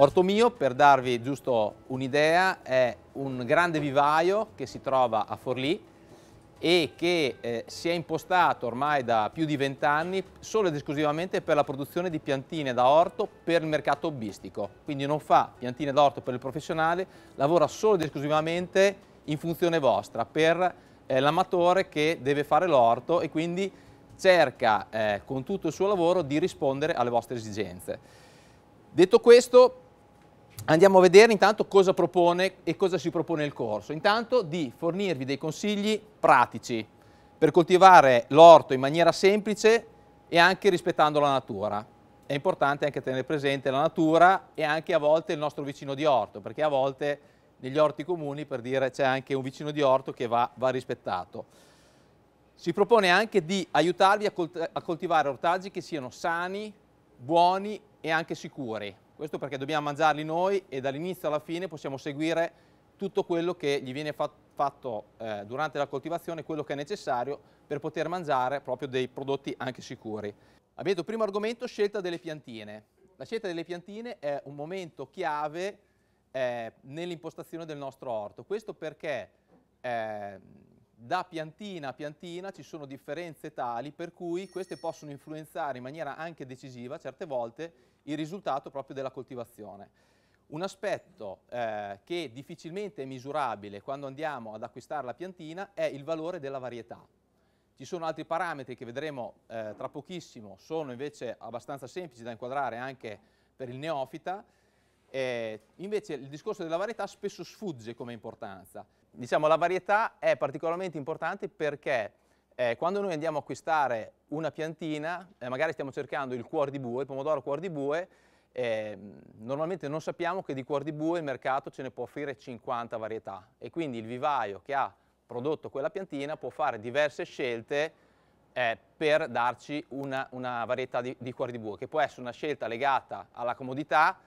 Orto Mio, per darvi giusto un'idea, è un grande vivaio che si trova a Forlì e che eh, si è impostato ormai da più di vent'anni solo ed esclusivamente per la produzione di piantine da orto per il mercato hobbistico. Quindi non fa piantine da orto per il professionale, lavora solo ed esclusivamente in funzione vostra, per eh, l'amatore che deve fare l'orto e quindi cerca eh, con tutto il suo lavoro di rispondere alle vostre esigenze. Detto questo, Andiamo a vedere intanto cosa propone e cosa si propone il corso. Intanto di fornirvi dei consigli pratici per coltivare l'orto in maniera semplice e anche rispettando la natura. È importante anche tenere presente la natura e anche a volte il nostro vicino di orto, perché a volte negli orti comuni, per dire, c'è anche un vicino di orto che va, va rispettato. Si propone anche di aiutarvi a, colt a coltivare ortaggi che siano sani, buoni e anche sicuri questo perché dobbiamo mangiarli noi e dall'inizio alla fine possiamo seguire tutto quello che gli viene fatto, fatto eh, durante la coltivazione, quello che è necessario per poter mangiare proprio dei prodotti anche sicuri. Abbiamo detto primo argomento, scelta delle piantine. La scelta delle piantine è un momento chiave eh, nell'impostazione del nostro orto. Questo perché eh, da piantina a piantina ci sono differenze tali per cui queste possono influenzare in maniera anche decisiva certe volte il risultato proprio della coltivazione. Un aspetto eh, che difficilmente è misurabile quando andiamo ad acquistare la piantina è il valore della varietà. Ci sono altri parametri che vedremo eh, tra pochissimo, sono invece abbastanza semplici da inquadrare anche per il neofita, eh, invece il discorso della varietà spesso sfugge come importanza. Diciamo la varietà è particolarmente importante perché eh, quando noi andiamo a acquistare una piantina, eh, magari stiamo cercando il cuor di bue, il pomodoro cuor di bue, eh, normalmente non sappiamo che di cuor di bue il mercato ce ne può offrire 50 varietà e quindi il vivaio che ha prodotto quella piantina può fare diverse scelte eh, per darci una, una varietà di, di cuore di bue, che può essere una scelta legata alla comodità,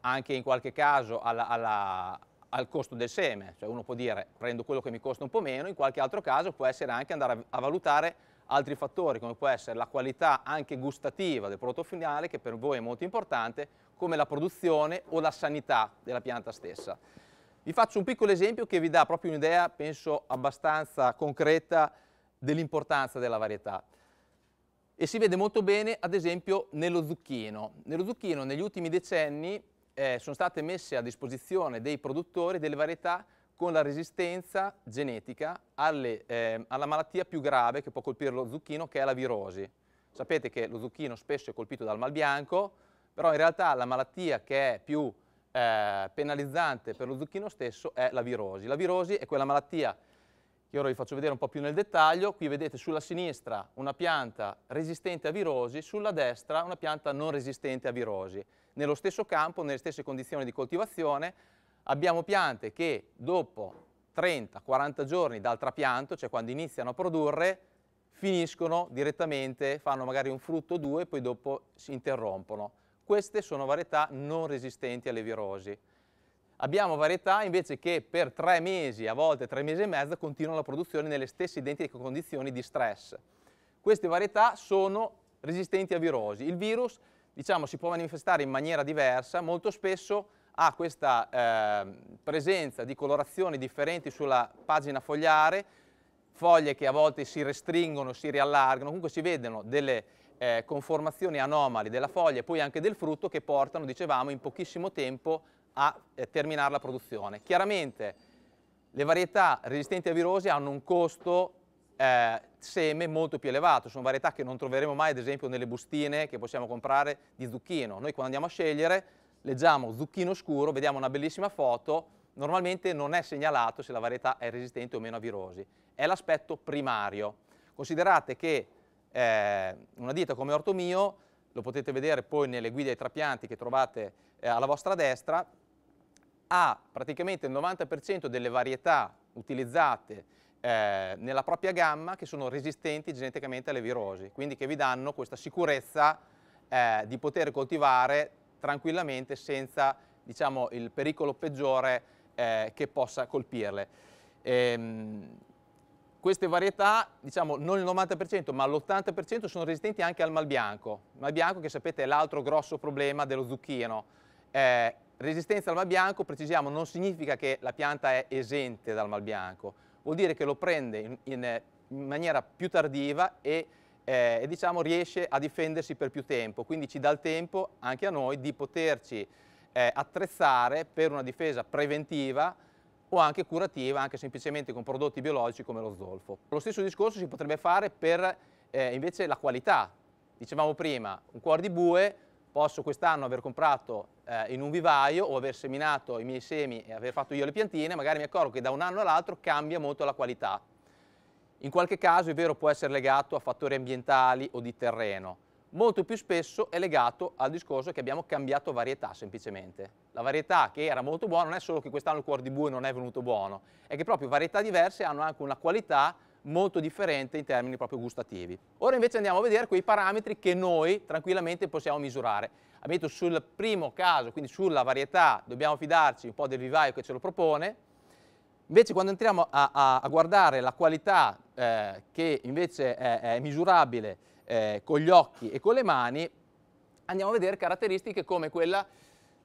anche in qualche caso alla, alla, al costo del seme, cioè uno può dire prendo quello che mi costa un po' meno, in qualche altro caso può essere anche andare a, a valutare altri fattori come può essere la qualità anche gustativa del prodotto finale che per voi è molto importante, come la produzione o la sanità della pianta stessa. Vi faccio un piccolo esempio che vi dà proprio un'idea, penso abbastanza concreta, dell'importanza della varietà. E si vede molto bene, ad esempio, nello zucchino. Nello zucchino negli ultimi decenni eh, sono state messe a disposizione dei produttori delle varietà con la resistenza genetica alle, eh, alla malattia più grave che può colpire lo zucchino, che è la virosi. Sapete che lo zucchino spesso è colpito dal mal bianco, però in realtà la malattia che è più eh, penalizzante per lo zucchino stesso è la virosi. La virosi è quella malattia che ora vi faccio vedere un po' più nel dettaglio. Qui vedete sulla sinistra una pianta resistente a virosi, sulla destra una pianta non resistente a virosi nello stesso campo, nelle stesse condizioni di coltivazione, abbiamo piante che dopo 30-40 giorni dal trapianto, cioè quando iniziano a produrre, finiscono direttamente, fanno magari un frutto o due, poi dopo si interrompono. Queste sono varietà non resistenti alle virosi. Abbiamo varietà invece che per tre mesi, a volte tre mesi e mezzo, continuano la produzione nelle stesse identiche condizioni di stress. Queste varietà sono resistenti a virosi. Il virus diciamo, si può manifestare in maniera diversa, molto spesso ha questa eh, presenza di colorazioni differenti sulla pagina fogliare, foglie che a volte si restringono, si riallargano, comunque si vedono delle eh, conformazioni anomali della foglia e poi anche del frutto che portano, dicevamo, in pochissimo tempo a eh, terminare la produzione. Chiaramente le varietà resistenti a virosi hanno un costo eh, seme molto più elevato, sono varietà che non troveremo mai ad esempio nelle bustine che possiamo comprare di zucchino. Noi quando andiamo a scegliere leggiamo zucchino scuro, vediamo una bellissima foto, normalmente non è segnalato se la varietà è resistente o meno a virosi, è l'aspetto primario. Considerate che eh, una dieta come Orto Mio, lo potete vedere poi nelle guide ai trapianti che trovate eh, alla vostra destra, ha praticamente il 90% delle varietà utilizzate eh, nella propria gamma che sono resistenti geneticamente alle virosi, quindi che vi danno questa sicurezza eh, di poter coltivare tranquillamente senza diciamo, il pericolo peggiore eh, che possa colpirle. Ehm, queste varietà, diciamo non il 90%, ma l'80% sono resistenti anche al malbianco. Il malbianco che sapete è l'altro grosso problema dello zucchino. Eh, resistenza al malbianco, precisiamo, non significa che la pianta è esente dal malbianco, vuol dire che lo prende in, in, maniera più tardiva e eh, diciamo, riesce a difendersi per più tempo, quindi ci dà il tempo anche a noi di poterci eh, attrezzare per una difesa preventiva o anche curativa, anche semplicemente con prodotti biologici come lo zolfo. Lo stesso discorso si potrebbe fare per eh, invece la qualità. Dicevamo prima, un cuore di bue posso quest'anno aver comprato eh, in un vivaio o aver seminato i miei semi e aver fatto io le piantine, magari mi accorgo che da un anno all'altro cambia molto la qualità. In qualche caso è vero può essere legato a fattori ambientali o di terreno, molto più spesso è legato al discorso che abbiamo cambiato varietà semplicemente. La varietà che era molto buona non è solo che quest'anno il cuore di bue non è venuto buono, è che proprio varietà diverse hanno anche una qualità molto differente in termini proprio gustativi. Ora invece andiamo a vedere quei parametri che noi tranquillamente possiamo misurare. Abbiamo detto sul primo caso, quindi sulla varietà, dobbiamo fidarci un po' del vivaio che ce lo propone, Invece quando entriamo a, a, a guardare la qualità eh, che invece è, è misurabile eh, con gli occhi e con le mani, andiamo a vedere caratteristiche come quella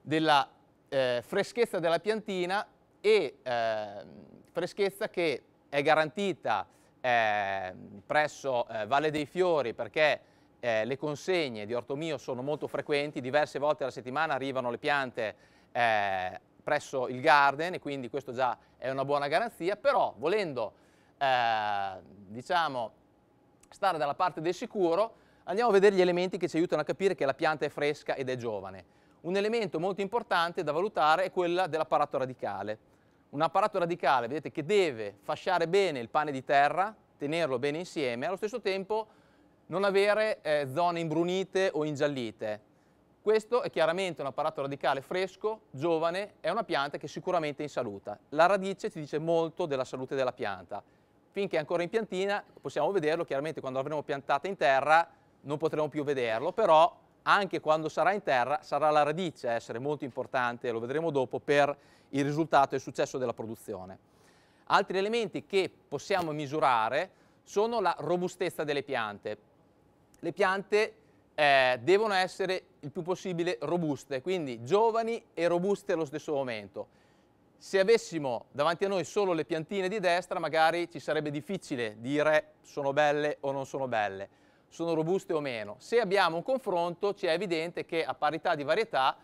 della eh, freschezza della piantina e ehm, freschezza che è garantita eh, presso eh, Valle dei Fiori perché eh, le consegne di ortomio sono molto frequenti, diverse volte alla settimana arrivano le piante eh, presso il garden e quindi questo già è una buona garanzia, però volendo eh, diciamo, stare dalla parte del sicuro andiamo a vedere gli elementi che ci aiutano a capire che la pianta è fresca ed è giovane. Un elemento molto importante da valutare è quello dell'apparato radicale un apparato radicale, vedete, che deve fasciare bene il pane di terra, tenerlo bene insieme, e allo stesso tempo non avere eh, zone imbrunite o ingiallite. Questo è chiaramente un apparato radicale fresco, giovane, è una pianta che sicuramente è in salute. La radice ci dice molto della salute della pianta. Finché è ancora in piantina possiamo vederlo, chiaramente quando l'avremo piantata in terra non potremo più vederlo, però anche quando sarà in terra sarà la radice a essere molto importante, lo vedremo dopo, per il risultato e il successo della produzione. Altri elementi che possiamo misurare sono la robustezza delle piante. Le piante eh, devono essere il più possibile robuste, quindi giovani e robuste allo stesso momento. Se avessimo davanti a noi solo le piantine di destra, magari ci sarebbe difficile dire sono belle o non sono belle, sono robuste o meno. Se abbiamo un confronto, ci è evidente che a parità di varietà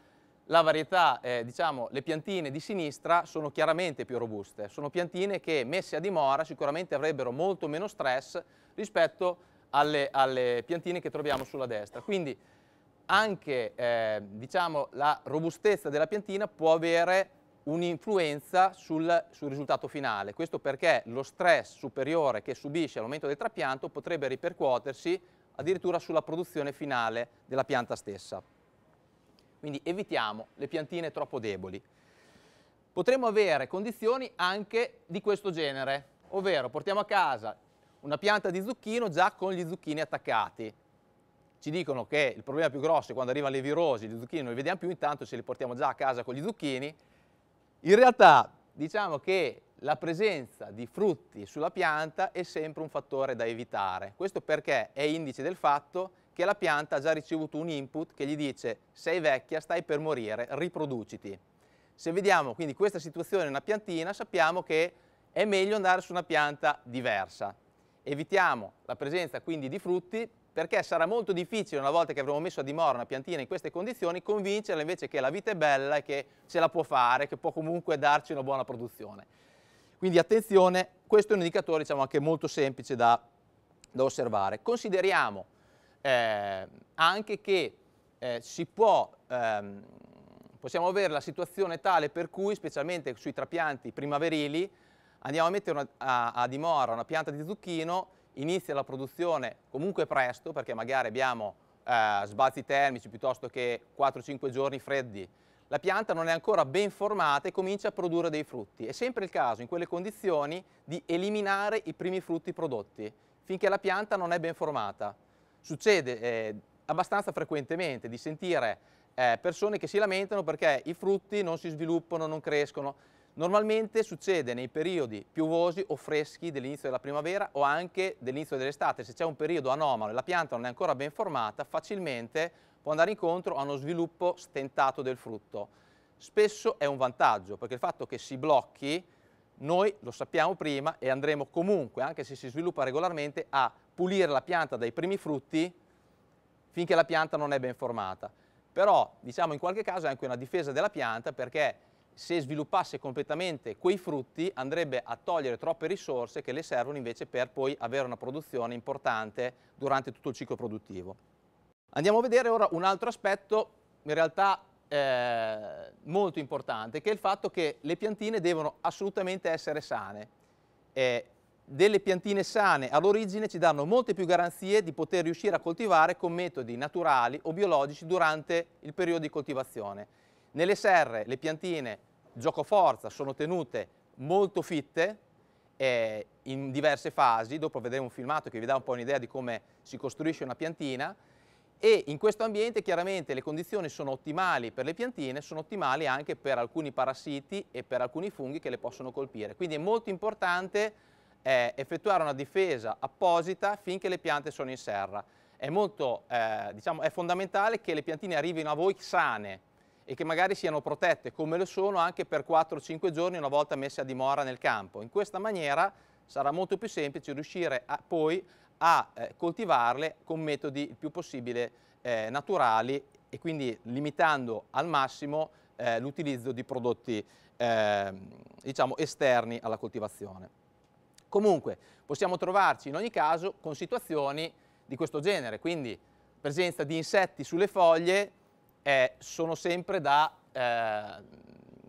la varietà, eh, diciamo, le piantine di sinistra sono chiaramente più robuste, sono piantine che messe a dimora sicuramente avrebbero molto meno stress rispetto alle, alle piantine che troviamo sulla destra. Quindi anche eh, diciamo, la robustezza della piantina può avere un'influenza sul, sul, risultato finale. Questo perché lo stress superiore che subisce al momento del trapianto potrebbe ripercuotersi addirittura sulla produzione finale della pianta stessa. Quindi evitiamo le piantine troppo deboli. Potremmo avere condizioni anche di questo genere, ovvero portiamo a casa una pianta di zucchino già con gli zucchini attaccati. Ci dicono che il problema più grosso è quando arrivano le virosi, gli zucchini non li vediamo più, intanto ce li portiamo già a casa con gli zucchini. In realtà diciamo che la presenza di frutti sulla pianta è sempre un fattore da evitare. Questo perché è indice del fatto che che la pianta ha già ricevuto un input che gli dice sei vecchia, stai per morire, riproduciti. Se vediamo quindi questa situazione in una piantina sappiamo che è meglio andare su una pianta diversa. Evitiamo la presenza quindi di frutti perché sarà molto difficile una volta che avremo messo a dimora una piantina in queste condizioni convincerla invece che la vita è bella e che ce la può fare, che può comunque darci una buona produzione. Quindi attenzione, questo è un indicatore diciamo, anche molto semplice da, da osservare. Consideriamo eh, anche che eh, si può, ehm, possiamo avere la situazione tale per cui, specialmente sui trapianti primaverili, andiamo a mettere una, a, a, dimora una pianta di zucchino, inizia la produzione comunque presto, perché magari abbiamo eh, sbalzi termici piuttosto che 4-5 giorni freddi, la pianta non è ancora ben formata e comincia a produrre dei frutti. È sempre il caso, in quelle condizioni, di eliminare i primi frutti prodotti, finché la pianta non è ben formata. Succede eh, abbastanza frequentemente di sentire eh, persone che si lamentano perché i frutti non si sviluppano, non crescono. Normalmente succede nei periodi piovosi o freschi dell'inizio della primavera o anche dell'inizio dell'estate. Se c'è un periodo anomalo e la pianta non è ancora ben formata, facilmente può andare incontro a uno sviluppo stentato del frutto. Spesso è un vantaggio perché il fatto che si blocchi, noi lo sappiamo prima e andremo comunque, anche se si sviluppa regolarmente, a pulire la pianta dai primi frutti finché la pianta non è ben formata. Però diciamo in qualche caso è anche una difesa della pianta perché se sviluppasse completamente quei frutti andrebbe a togliere troppe risorse che le servono invece per poi avere una produzione importante durante tutto il ciclo produttivo. Andiamo a vedere ora un altro aspetto in realtà eh, molto importante che è il fatto che le piantine devono assolutamente essere sane. Eh, delle piantine sane all'origine ci danno molte più garanzie di poter riuscire a coltivare con metodi naturali o biologici durante il periodo di coltivazione. Nelle serre le piantine giocoforza sono tenute molto fitte eh, in diverse fasi, dopo vedremo un filmato che vi dà un po' un'idea di come si costruisce una piantina e in questo ambiente chiaramente le condizioni sono ottimali per le piantine, sono ottimali anche per alcuni parassiti e per alcuni funghi che le possono colpire. Quindi è molto importante è effettuare una difesa apposita finché le piante sono in serra. È, molto, eh, diciamo, è fondamentale che le piantine arrivino a voi sane e che magari siano protette come lo sono anche per 4-5 giorni una volta messe a dimora nel campo. In questa maniera sarà molto più semplice riuscire a, poi a eh, coltivarle con metodi il più possibile eh, naturali e quindi limitando al massimo eh, l'utilizzo di prodotti ehm, diciamo, esterni alla coltivazione. Comunque possiamo trovarci in ogni caso con situazioni di questo genere, quindi presenza di insetti sulle foglie eh, sono sempre da, eh,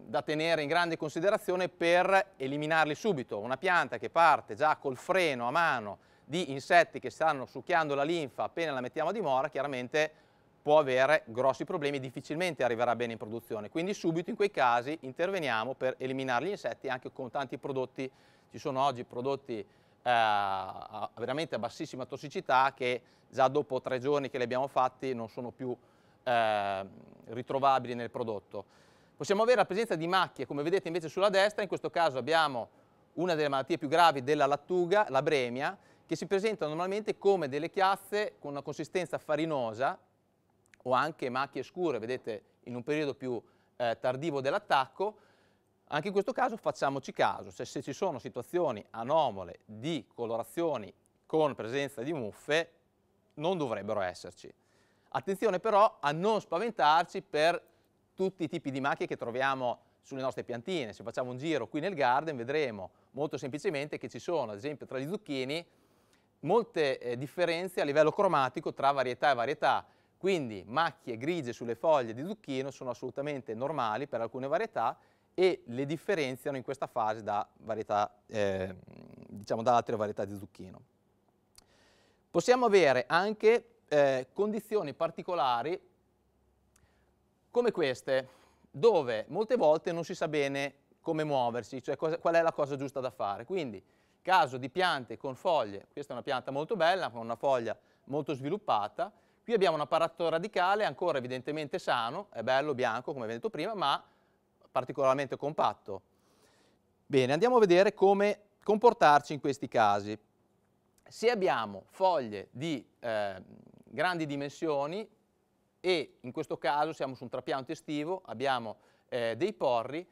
da tenere in grande considerazione per eliminarli subito. Una pianta che parte già col freno a mano di insetti che stanno succhiando la linfa appena la mettiamo a dimora, chiaramente può avere grossi problemi, e difficilmente arriverà bene in produzione. Quindi subito in quei casi interveniamo per eliminare gli insetti anche con tanti prodotti, ci sono oggi prodotti eh, veramente a bassissima tossicità che già dopo tre giorni che li abbiamo fatti non sono più eh, ritrovabili nel prodotto. Possiamo avere la presenza di macchie, come vedete invece sulla destra, in questo caso abbiamo una delle malattie più gravi della lattuga, la bremia, che si presenta normalmente come delle chiazze con una consistenza farinosa o anche macchie scure, vedete in un periodo più eh, tardivo dell'attacco, anche in questo caso facciamoci caso, cioè se ci sono situazioni anomale di colorazioni con presenza di muffe, non dovrebbero esserci. Attenzione però a non spaventarci per tutti i tipi di macchie che troviamo sulle nostre piantine. Se facciamo un giro qui nel garden vedremo molto semplicemente che ci sono, ad esempio tra gli zucchini, molte eh, differenze a livello cromatico tra varietà e varietà. Quindi macchie grigie sulle foglie di zucchino sono assolutamente normali per alcune varietà e le differenziano in questa fase da, varietà, eh, diciamo da altre varietà di zucchino. Possiamo avere anche eh, condizioni particolari come queste, dove molte volte non si sa bene come muoversi, cioè cosa, qual è la cosa giusta da fare. Quindi caso di piante con foglie, questa è una pianta molto bella, con una foglia molto sviluppata, Qui abbiamo un apparato radicale ancora evidentemente sano, è bello, bianco come abbiamo detto prima, ma particolarmente compatto. Bene, andiamo a vedere come comportarci in questi casi. Se abbiamo foglie di eh, grandi dimensioni e in questo caso siamo su un trapianto estivo, abbiamo eh, dei porri,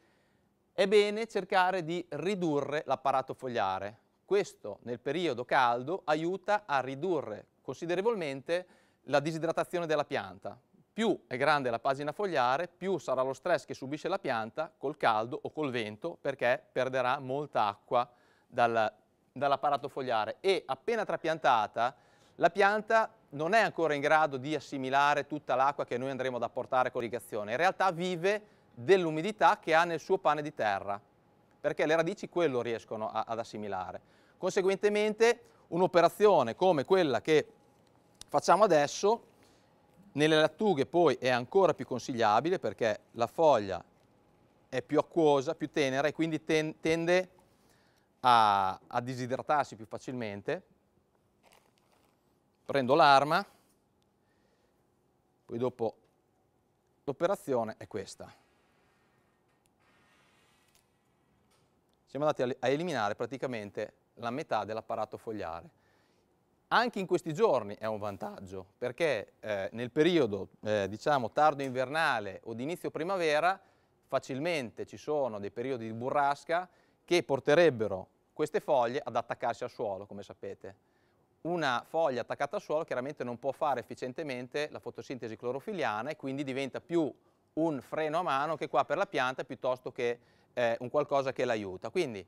è bene cercare di ridurre l'apparato fogliare. Questo nel periodo caldo aiuta a ridurre considerevolmente la disidratazione della pianta. Più è grande la pagina fogliare, più sarà lo stress che subisce la pianta col caldo o col vento perché perderà molta acqua dal, dall'apparato fogliare e appena trapiantata la pianta non è ancora in grado di assimilare tutta l'acqua che noi andremo ad apportare con l'irrigazione, in realtà vive dell'umidità che ha nel suo pane di terra, perché le radici quello riescono a, ad assimilare. Conseguentemente un'operazione come quella che Facciamo adesso, nelle lattughe poi è ancora più consigliabile perché la foglia è più acquosa, più tenera e quindi ten tende a, a disidratarsi più facilmente. Prendo l'arma, poi dopo l'operazione è questa. Siamo andati a eliminare praticamente la metà dell'apparato fogliare anche in questi giorni è un vantaggio, perché eh, nel periodo eh, diciamo tardo invernale o d'inizio primavera facilmente ci sono dei periodi di burrasca che porterebbero queste foglie ad attaccarsi al suolo, come sapete. Una foglia attaccata al suolo chiaramente non può fare efficientemente la fotosintesi clorofiliana e quindi diventa più un freno a mano che qua per la pianta piuttosto che eh, un qualcosa che l'aiuta. Quindi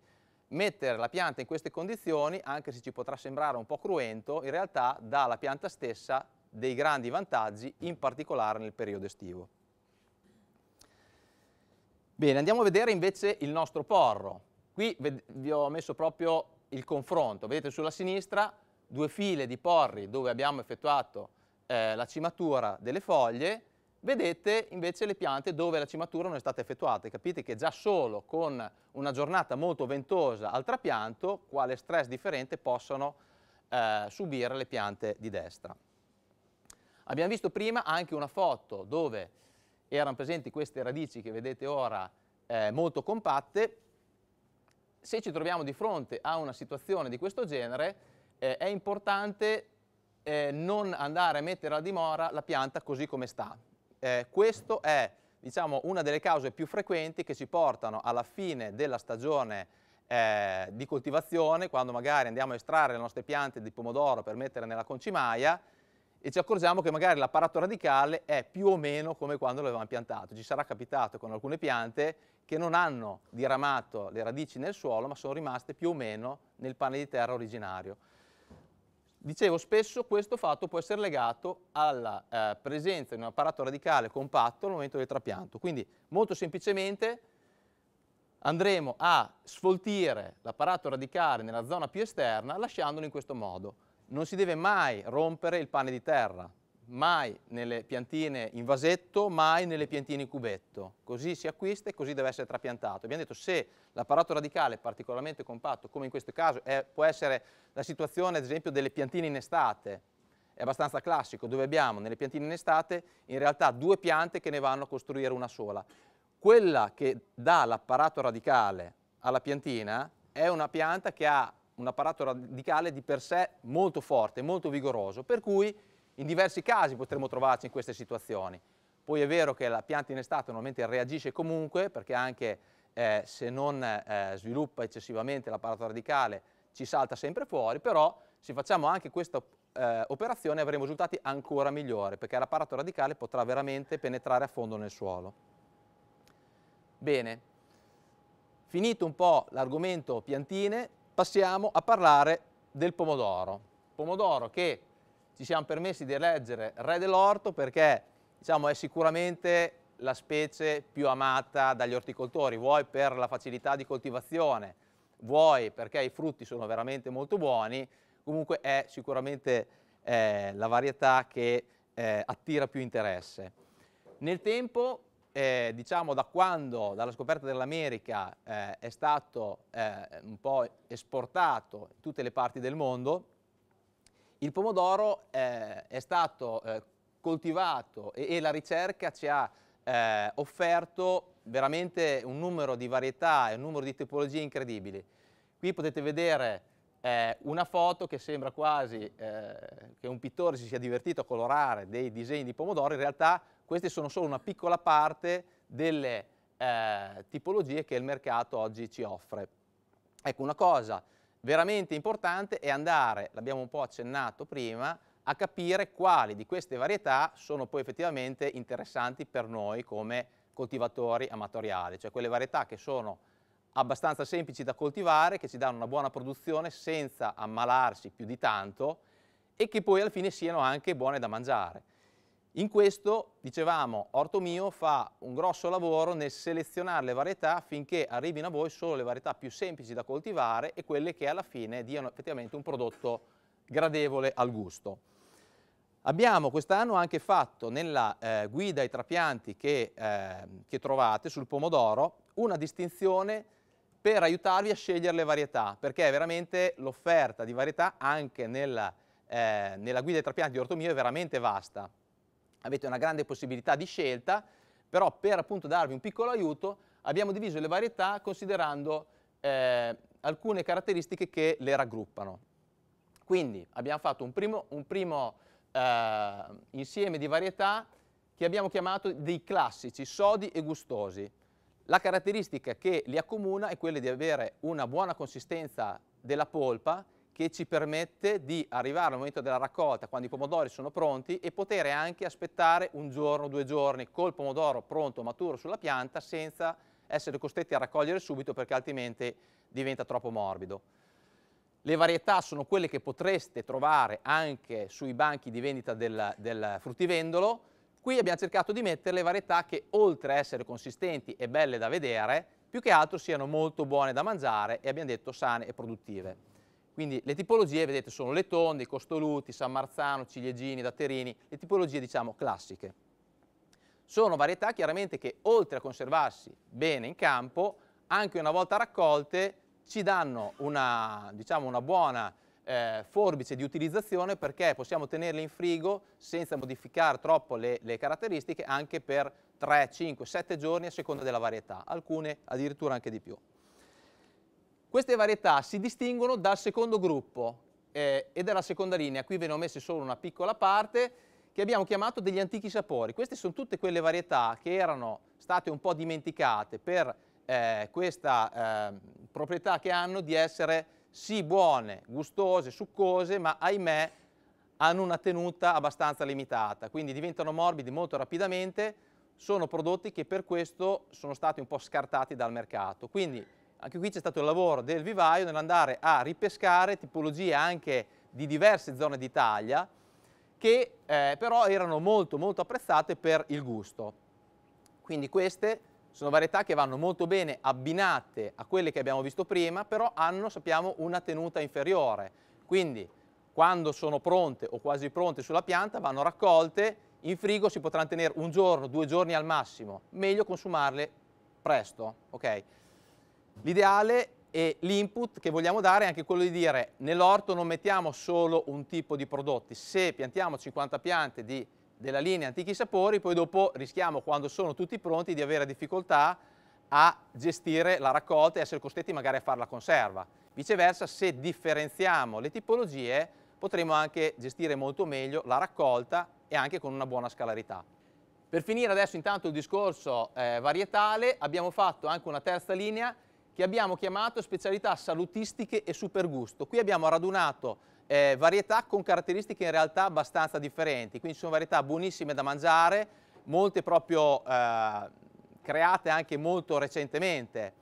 mettere la pianta in queste condizioni, anche se ci potrà sembrare un po' cruento, in realtà dà alla pianta stessa dei grandi vantaggi, in particolare nel periodo estivo. Bene, andiamo a vedere invece il nostro porro. Qui vi ho messo proprio il confronto. Vedete sulla sinistra due file di porri dove abbiamo effettuato eh, la cimatura delle foglie, Vedete invece le piante dove la cimatura non è stata effettuata. Capite che già solo con una giornata molto ventosa al trapianto, quale stress differente possono eh, subire le piante di destra. Abbiamo visto prima anche una foto dove erano presenti queste radici che vedete ora eh, molto compatte. Se ci troviamo di fronte a una situazione di questo genere, eh, è importante eh, non andare a mettere a dimora la pianta così come sta eh, questa è diciamo, una delle cause più frequenti che ci portano alla fine della stagione eh, di coltivazione, quando magari andiamo a estrarre le nostre piante di pomodoro per mettere nella concimaia, e ci accorgiamo che magari l'apparato radicale è più o meno come quando l'avevamo piantato. Ci sarà capitato con alcune piante che non hanno diramato le radici nel suolo, ma sono rimaste più o meno nel pane di terra originario. Dicevo, spesso questo fatto può essere legato alla eh, presenza di un apparato radicale compatto al momento del trapianto. Quindi, molto semplicemente, andremo a sfoltire l'apparato radicale nella zona più esterna lasciandolo in questo modo. Non si deve mai rompere il pane di terra, mai nelle piantine in vasetto, mai nelle piantine in cubetto. Così si acquista e così deve essere trapiantato. Abbiamo detto se l'apparato radicale è particolarmente compatto, come in questo caso è, può essere la situazione ad esempio delle piantine in estate, è abbastanza classico, dove abbiamo nelle piantine in estate in realtà due piante che ne vanno a costruire una sola. Quella che dà l'apparato radicale alla piantina è una pianta che ha un apparato radicale di per sé molto forte, molto vigoroso, per cui in diversi casi potremmo trovarci in queste situazioni. Poi è vero che la pianta in estate normalmente reagisce comunque perché anche eh, se non eh, sviluppa eccessivamente l'apparato radicale ci salta sempre fuori, però se facciamo anche questa eh, operazione avremo risultati ancora migliori perché l'apparato radicale potrà veramente penetrare a fondo nel suolo. Bene, finito un po' l'argomento piantine, passiamo a parlare del pomodoro. Pomodoro che ci siamo permessi di eleggere re dell'orto perché diciamo, è sicuramente la specie più amata dagli orticoltori, vuoi per la facilità di coltivazione, vuoi perché i frutti sono veramente molto buoni, comunque è sicuramente eh, la varietà che eh, attira più interesse. Nel tempo, eh, diciamo da quando dalla scoperta dell'America eh, è stato eh, un po' esportato in tutte le parti del mondo, il pomodoro eh, è stato eh, coltivato e, e, la ricerca ci ha eh, offerto veramente un numero di varietà e un numero di tipologie incredibili. Qui potete vedere eh, una foto che sembra quasi eh, che un pittore si sia divertito a colorare dei disegni di pomodoro, in realtà queste sono solo una piccola parte delle eh, tipologie che il mercato oggi ci offre. Ecco, una cosa veramente importante è andare, l'abbiamo un po' accennato prima, a capire quali di queste varietà sono poi effettivamente interessanti per noi come coltivatori amatoriali, cioè quelle varietà che sono abbastanza semplici da coltivare, che ci danno una buona produzione senza ammalarsi più di tanto e che poi alla fine siano anche buone da mangiare. In questo, dicevamo, Ortomio fa un grosso lavoro nel selezionare le varietà affinché arrivino a voi solo le varietà più semplici da coltivare e quelle che alla fine diano effettivamente un prodotto gradevole al gusto. Abbiamo quest'anno anche fatto nella eh, guida ai trapianti che, eh, che trovate sul pomodoro una distinzione per aiutarvi a scegliere le varietà, perché veramente l'offerta di varietà anche nella, eh, nella guida ai trapianti di ortomio è veramente vasta avete una grande possibilità di scelta, però per appunto darvi un piccolo aiuto abbiamo diviso le varietà considerando eh, alcune caratteristiche che le raggruppano. Quindi abbiamo fatto un primo, un primo eh, insieme di varietà che abbiamo chiamato dei classici, sodi e gustosi. La caratteristica che li accomuna è quella di avere una buona consistenza della polpa che ci permette di arrivare al momento della raccolta quando i pomodori sono pronti e poter anche aspettare un giorno, due giorni col pomodoro pronto, maturo sulla pianta senza essere costretti a raccogliere subito perché altrimenti diventa troppo morbido. Le varietà sono quelle che potreste trovare anche sui banchi di vendita del, del fruttivendolo. Qui abbiamo cercato di mettere le varietà che oltre a essere consistenti e belle da vedere, più che altro siano molto buone da mangiare e abbiamo detto sane e produttive. Quindi le tipologie, vedete, sono le tonde, i costoluti, San Marzano, ciliegini, datterini, le tipologie, diciamo, classiche. Sono varietà chiaramente che, oltre a conservarsi bene in campo, anche una volta raccolte, ci danno una, diciamo, una buona eh, forbice di utilizzazione perché possiamo tenerle in frigo senza modificare troppo le, le caratteristiche anche per 3, 5, 7 giorni a seconda della varietà, alcune addirittura anche di più. Queste varietà si distinguono dal secondo gruppo eh, e dalla seconda linea, qui ve ne ho messe solo una piccola parte, che abbiamo chiamato degli antichi sapori. Queste sono tutte quelle varietà che erano state un po' dimenticate per eh, questa eh, proprietà che hanno di essere sì buone, gustose, succose, ma ahimè hanno una tenuta abbastanza limitata, quindi diventano morbidi molto rapidamente, sono prodotti che per questo sono stati un po' scartati dal mercato. Quindi anche qui c'è stato il lavoro del vivaio nell'andare a ripescare tipologie anche di diverse zone d'Italia che eh, però erano molto molto apprezzate per il gusto. Quindi queste sono varietà che vanno molto bene abbinate a quelle che abbiamo visto prima, però hanno, sappiamo, una tenuta inferiore. Quindi quando sono pronte o quasi pronte sulla pianta vanno raccolte, in frigo si potranno tenere un giorno, due giorni al massimo, meglio consumarle presto, okay? L'ideale e l'input che vogliamo dare è anche quello di dire nell'orto non mettiamo solo un tipo di prodotti, se piantiamo 50 piante di, della linea antichi sapori, poi dopo rischiamo quando sono tutti pronti di avere difficoltà a gestire la raccolta e essere costretti magari a fare la conserva. Viceversa, se differenziamo le tipologie, potremo anche gestire molto meglio la raccolta e anche con una buona scalarità. Per finire adesso intanto il discorso eh, varietale, abbiamo fatto anche una terza linea che abbiamo chiamato specialità salutistiche e supergusto. Qui abbiamo radunato eh, varietà con caratteristiche in realtà abbastanza differenti, quindi sono varietà buonissime da mangiare, molte proprio eh, create anche molto recentemente.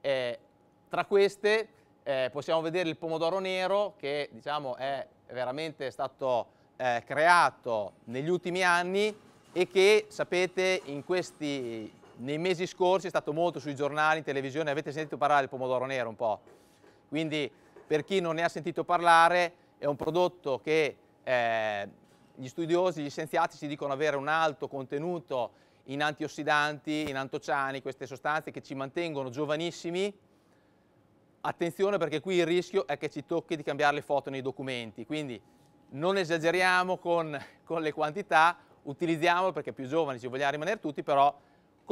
Eh, tra queste eh, possiamo vedere il pomodoro nero che diciamo, è veramente stato eh, creato negli ultimi anni e che sapete in questi nei mesi scorsi è stato molto sui giornali, in televisione, avete sentito parlare del pomodoro nero un po'. Quindi per chi non ne ha sentito parlare è un prodotto che eh, gli studiosi, gli scienziati ci dicono avere un alto contenuto in antiossidanti, in antociani, queste sostanze che ci mantengono giovanissimi. Attenzione perché qui il rischio è che ci tocchi di cambiare le foto nei documenti, quindi non esageriamo con, con le quantità, utilizziamolo perché più giovani ci vogliamo rimanere tutti, però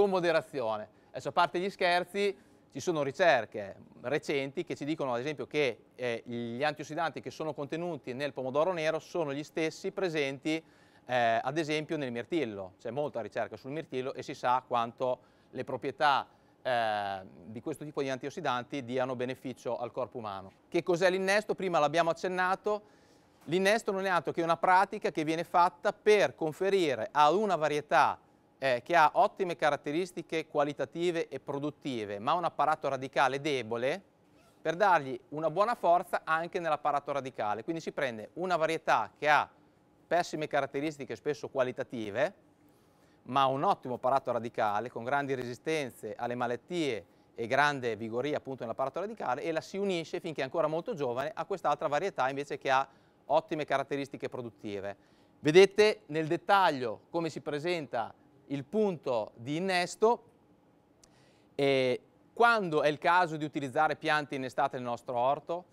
con moderazione. Adesso a parte gli scherzi, ci sono ricerche recenti che ci dicono ad esempio che eh, gli antiossidanti che sono contenuti nel pomodoro nero sono gli stessi presenti eh, ad esempio nel mirtillo, c'è molta ricerca sul mirtillo e si sa quanto le proprietà eh, di questo tipo di antiossidanti diano beneficio al corpo umano. Che cos'è l'innesto? Prima l'abbiamo accennato, l'innesto non è altro che una pratica che viene fatta per conferire a una varietà eh, che ha ottime caratteristiche qualitative e produttive, ma un apparato radicale debole, per dargli una buona forza anche nell'apparato radicale. Quindi si prende una varietà che ha pessime caratteristiche, spesso qualitative, ma un ottimo apparato radicale con grandi resistenze alle malattie e grande vigoria appunto nell'apparato radicale e la si unisce finché è ancora molto giovane a quest'altra varietà invece che ha ottime caratteristiche produttive. Vedete nel dettaglio come si presenta il punto di innesto e quando è il caso di utilizzare piante innestate nel nostro orto?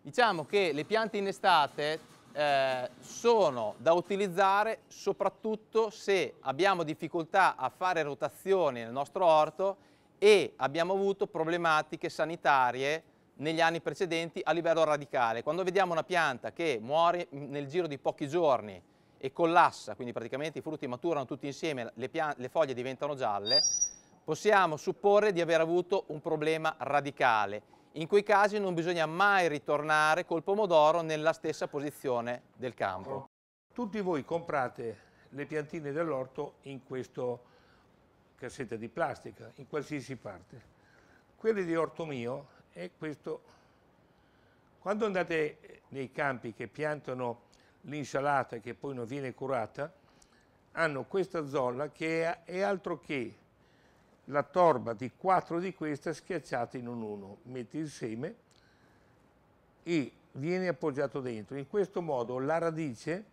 Diciamo che le piante innestate eh, sono da utilizzare soprattutto se abbiamo difficoltà a fare rotazioni nel nostro orto e abbiamo avuto problematiche sanitarie negli anni precedenti a livello radicale. Quando vediamo una pianta che muore nel giro di pochi giorni e collassa, quindi praticamente i frutti maturano tutti insieme, le, le foglie diventano gialle, possiamo supporre di aver avuto un problema radicale. In quei casi non bisogna mai ritornare col pomodoro nella stessa posizione del campo. Tutti voi comprate le piantine dell'orto in questo cassetta di plastica, in qualsiasi parte. Quelle di orto mio è questo. Quando andate nei campi che piantano l'insalata che poi non viene curata, hanno questa zolla che è altro che la torba di quattro di queste schiacciate in un uno. Metti il seme e viene appoggiato dentro. In questo modo la radice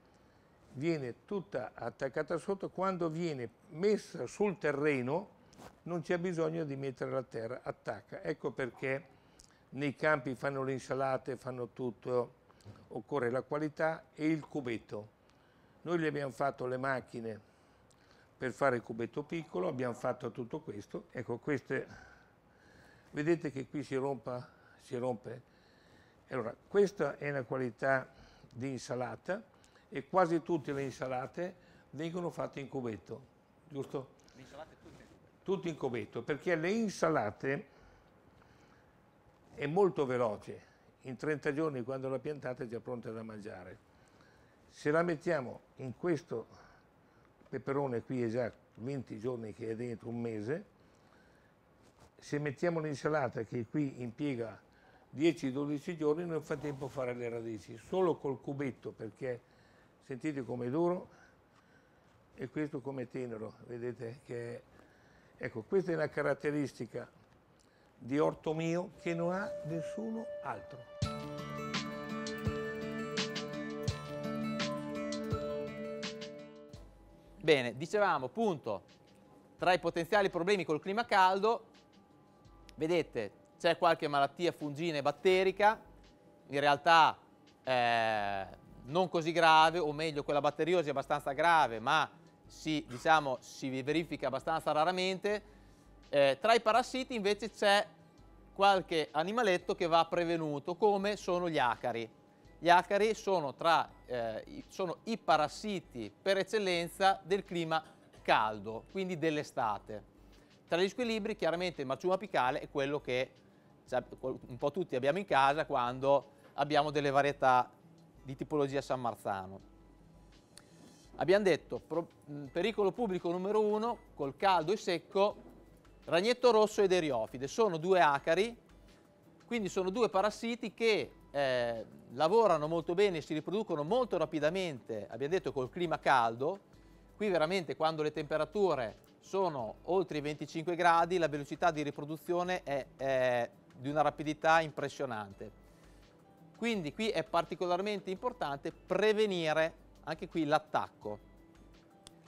viene tutta attaccata sotto, quando viene messa sul terreno non c'è bisogno di mettere la terra, attacca. Ecco perché nei campi fanno le insalate, fanno tutto occorre la qualità e il cubetto. Noi gli abbiamo fatto le macchine per fare il cubetto piccolo, abbiamo fatto tutto questo, ecco queste, vedete che qui si, rompa, si rompe. Allora, questa è una qualità di insalata e quasi tutte le insalate vengono fatte in cubetto, giusto? Le insalate tutte? Tutte in cubetto, perché le insalate è molto veloce in 30 giorni quando la piantate è già pronta da mangiare. Se la mettiamo in questo peperone qui è già 20 giorni che è dentro, un mese, se mettiamo l'insalata che qui impiega 10-12 giorni nel frattempo fare le radici, solo col cubetto perché sentite com'è duro e questo com'è tenero, vedete che è... Ecco, questa è una caratteristica di orto mio che non ha nessuno altro. Bene, dicevamo appunto, tra i potenziali problemi col clima caldo, vedete, c'è qualche malattia fungina e batterica, in realtà eh, non così grave, o meglio quella batteriosi è abbastanza grave, ma si, diciamo, si verifica abbastanza raramente. Eh, tra i parassiti invece c'è qualche animaletto che va prevenuto, come sono gli acari. Gli acari sono, tra, eh, sono i parassiti per eccellenza del clima caldo, quindi dell'estate. Tra gli squilibri chiaramente il marciume apicale è quello che un po' tutti abbiamo in casa quando abbiamo delle varietà di tipologia San Marzano. Abbiamo detto pericolo pubblico numero uno, col caldo e secco, ragnetto rosso ed eriofide. Sono due acari, quindi sono due parassiti che eh, lavorano molto bene, si riproducono molto rapidamente, abbiamo detto col clima caldo, qui veramente quando le temperature sono oltre i 25 gradi la velocità di riproduzione è, è di una rapidità impressionante. Quindi qui è particolarmente importante prevenire anche qui l'attacco.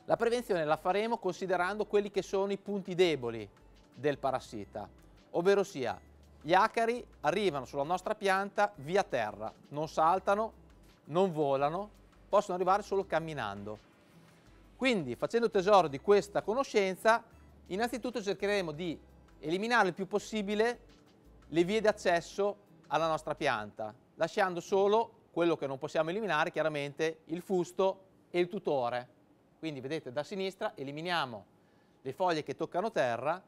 La prevenzione la faremo considerando quelli che sono i punti deboli del parassita, ovvero sia gli acari arrivano sulla nostra pianta via terra, non saltano, non volano, possono arrivare solo camminando. Quindi facendo tesoro di questa conoscenza, innanzitutto cercheremo di eliminare il più possibile le vie d'accesso alla nostra pianta, lasciando solo quello che non possiamo eliminare, chiaramente il fusto e il tutore. Quindi vedete da sinistra eliminiamo le foglie che toccano terra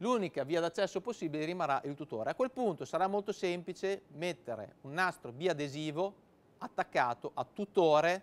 l'unica via d'accesso possibile rimarrà il tutore. A quel punto sarà molto semplice mettere un nastro biadesivo attaccato a tutore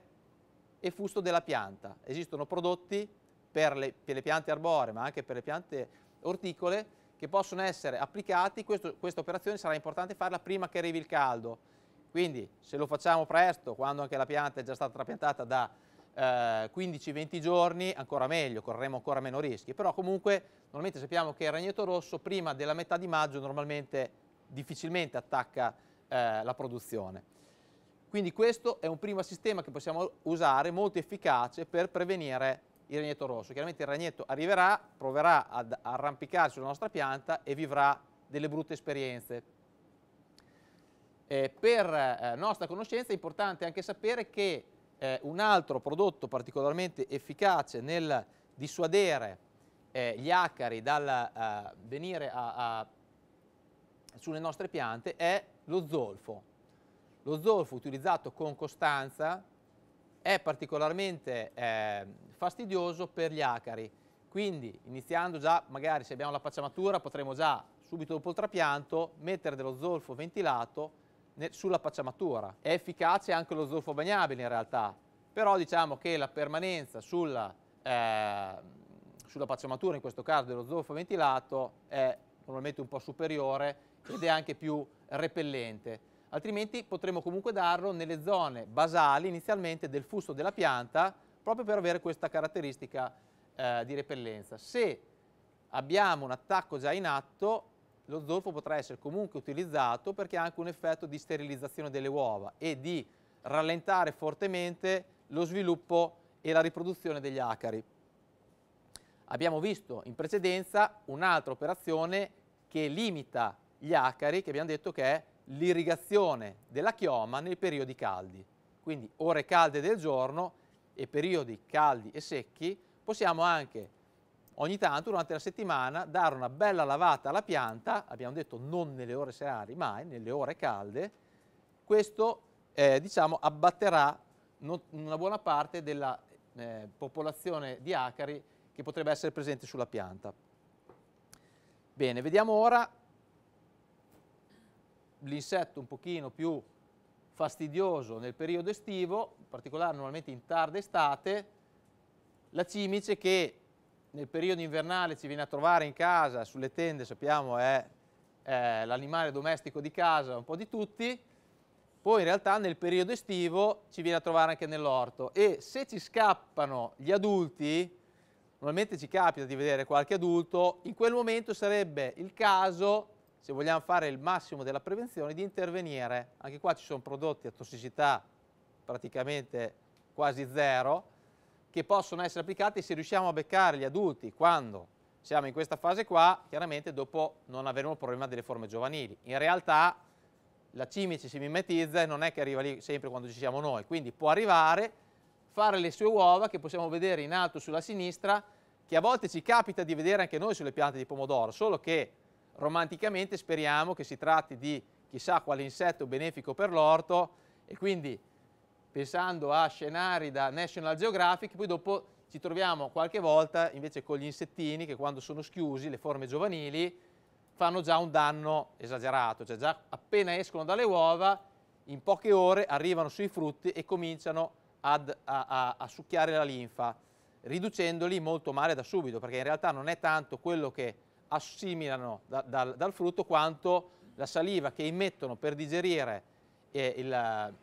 e fusto della pianta. Esistono prodotti per le, per le piante arboree, ma anche per le piante orticole, che possono essere applicati. Questo, questa operazione sarà importante farla prima che arrivi il caldo. Quindi se lo facciamo presto, quando anche la pianta è già stata trapiantata da eh, 15-20 giorni ancora meglio, correremo ancora meno rischi, però comunque normalmente sappiamo che il ragnetto rosso prima della metà di maggio normalmente difficilmente attacca eh, la produzione. Quindi questo è un primo sistema che possiamo usare molto efficace per prevenire il ragnetto rosso. Chiaramente il ragnetto arriverà, proverà ad arrampicarsi sulla nostra pianta e vivrà delle brutte esperienze. Eh, per eh, nostra conoscenza è importante anche sapere che eh, un altro prodotto particolarmente efficace nel dissuadere eh, gli acari dal uh, venire a, a, sulle nostre piante è lo zolfo. Lo zolfo utilizzato con costanza è particolarmente eh, fastidioso per gli acari, quindi iniziando già, magari se abbiamo la pacciamatura potremo già subito dopo il trapianto mettere dello zolfo ventilato sulla pacciamatura. È efficace anche lo zolfo bagnabile in realtà, però diciamo che la permanenza sulla, eh, sulla pacciamatura, in questo caso dello zolfo ventilato, è normalmente un po' superiore ed è anche più repellente. Altrimenti potremmo comunque darlo nelle zone basali inizialmente del fusto della pianta, proprio per avere questa caratteristica eh, di repellenza. Se abbiamo un attacco già in atto, lo zolfo potrà essere comunque utilizzato perché ha anche un effetto di sterilizzazione delle uova e di rallentare fortemente lo sviluppo e la riproduzione degli acari. Abbiamo visto in precedenza un'altra operazione che limita gli acari, che abbiamo detto che è l'irrigazione della chioma nei periodi caldi. Quindi ore calde del giorno e periodi caldi e secchi possiamo anche ogni tanto durante la settimana dare una bella lavata alla pianta, abbiamo detto non nelle ore serali, mai nelle ore calde, questo eh, diciamo, abbatterà una buona parte della eh, popolazione di acari che potrebbe essere presente sulla pianta. Bene, vediamo ora l'insetto un pochino più fastidioso nel periodo estivo, in particolare normalmente in tarda estate, la cimice che nel periodo invernale ci viene a trovare in casa, sulle tende sappiamo è, è l'animale domestico di casa, un po' di tutti, poi in realtà nel periodo estivo ci viene a trovare anche nell'orto e se ci scappano gli adulti, normalmente ci capita di vedere qualche adulto, in quel momento sarebbe il caso, se vogliamo fare il massimo della prevenzione, di intervenire. Anche qua ci sono prodotti a tossicità praticamente quasi zero, che possono essere applicati se riusciamo a beccare gli adulti quando siamo in questa fase qua, chiaramente dopo non avremo il problema delle forme giovanili. In realtà la cimice si mimetizza e non è che arriva lì sempre quando ci siamo noi, quindi può arrivare, fare le sue uova che possiamo vedere in alto sulla sinistra, che a volte ci capita di vedere anche noi sulle piante di pomodoro, solo che romanticamente speriamo che si tratti di chissà quale insetto benefico per l'orto e quindi pensando a scenari da National Geographic, poi dopo ci troviamo qualche volta invece con gli insettini che quando sono schiusi, le forme giovanili, fanno già un danno esagerato, cioè già appena escono dalle uova, in poche ore arrivano sui frutti e cominciano ad, a, a, a succhiare la linfa, riducendoli molto male da subito, perché in realtà non è tanto quello che assimilano da, da, dal frutto quanto la saliva che immettono per digerire eh, il,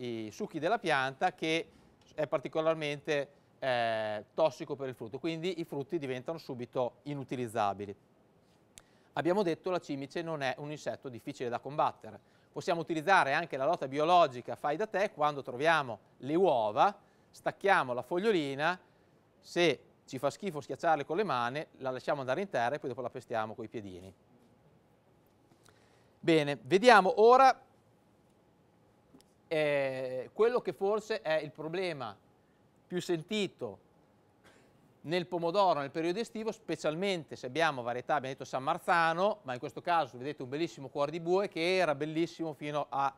i succhi della pianta che è particolarmente eh, tossico per il frutto, quindi i frutti diventano subito inutilizzabili. Abbiamo detto che la cimice non è un insetto difficile da combattere. Possiamo utilizzare anche la lotta biologica fai da te quando troviamo le uova, stacchiamo la fogliolina, se ci fa schifo schiacciarle con le mani, la lasciamo andare in terra e poi dopo la pestiamo coi piedini. Bene, vediamo ora eh, quello che forse è il problema più sentito nel pomodoro nel periodo estivo, specialmente se abbiamo varietà, abbiamo detto San Marzano, ma in questo caso vedete un bellissimo cuore di bue che era bellissimo fino a,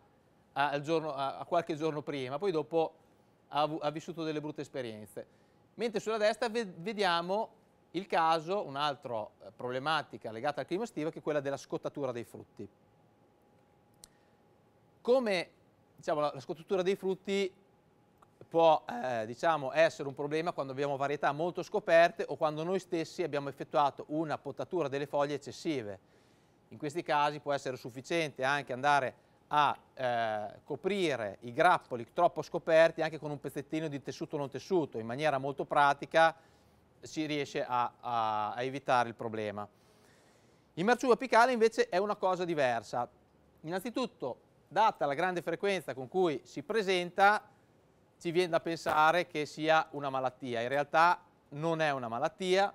a, giorno, a qualche giorno prima, poi dopo ha, ha, vissuto delle brutte esperienze. Mentre sulla destra vediamo il caso, un'altra eh, problematica legata al clima estivo, che è quella della scottatura dei frutti. Come diciamo, la, la scottura dei frutti può eh, diciamo, essere un problema quando abbiamo varietà molto scoperte o quando noi stessi abbiamo effettuato una potatura delle foglie eccessive. In questi casi può essere sufficiente anche andare a eh, coprire i grappoli troppo scoperti anche con un pezzettino di tessuto non tessuto, in maniera molto pratica si riesce a, a, a evitare il problema. Il marciume apicale invece è una cosa diversa. Innanzitutto data la grande frequenza con cui si presenta, ci viene da pensare che sia una malattia. In realtà non è una malattia,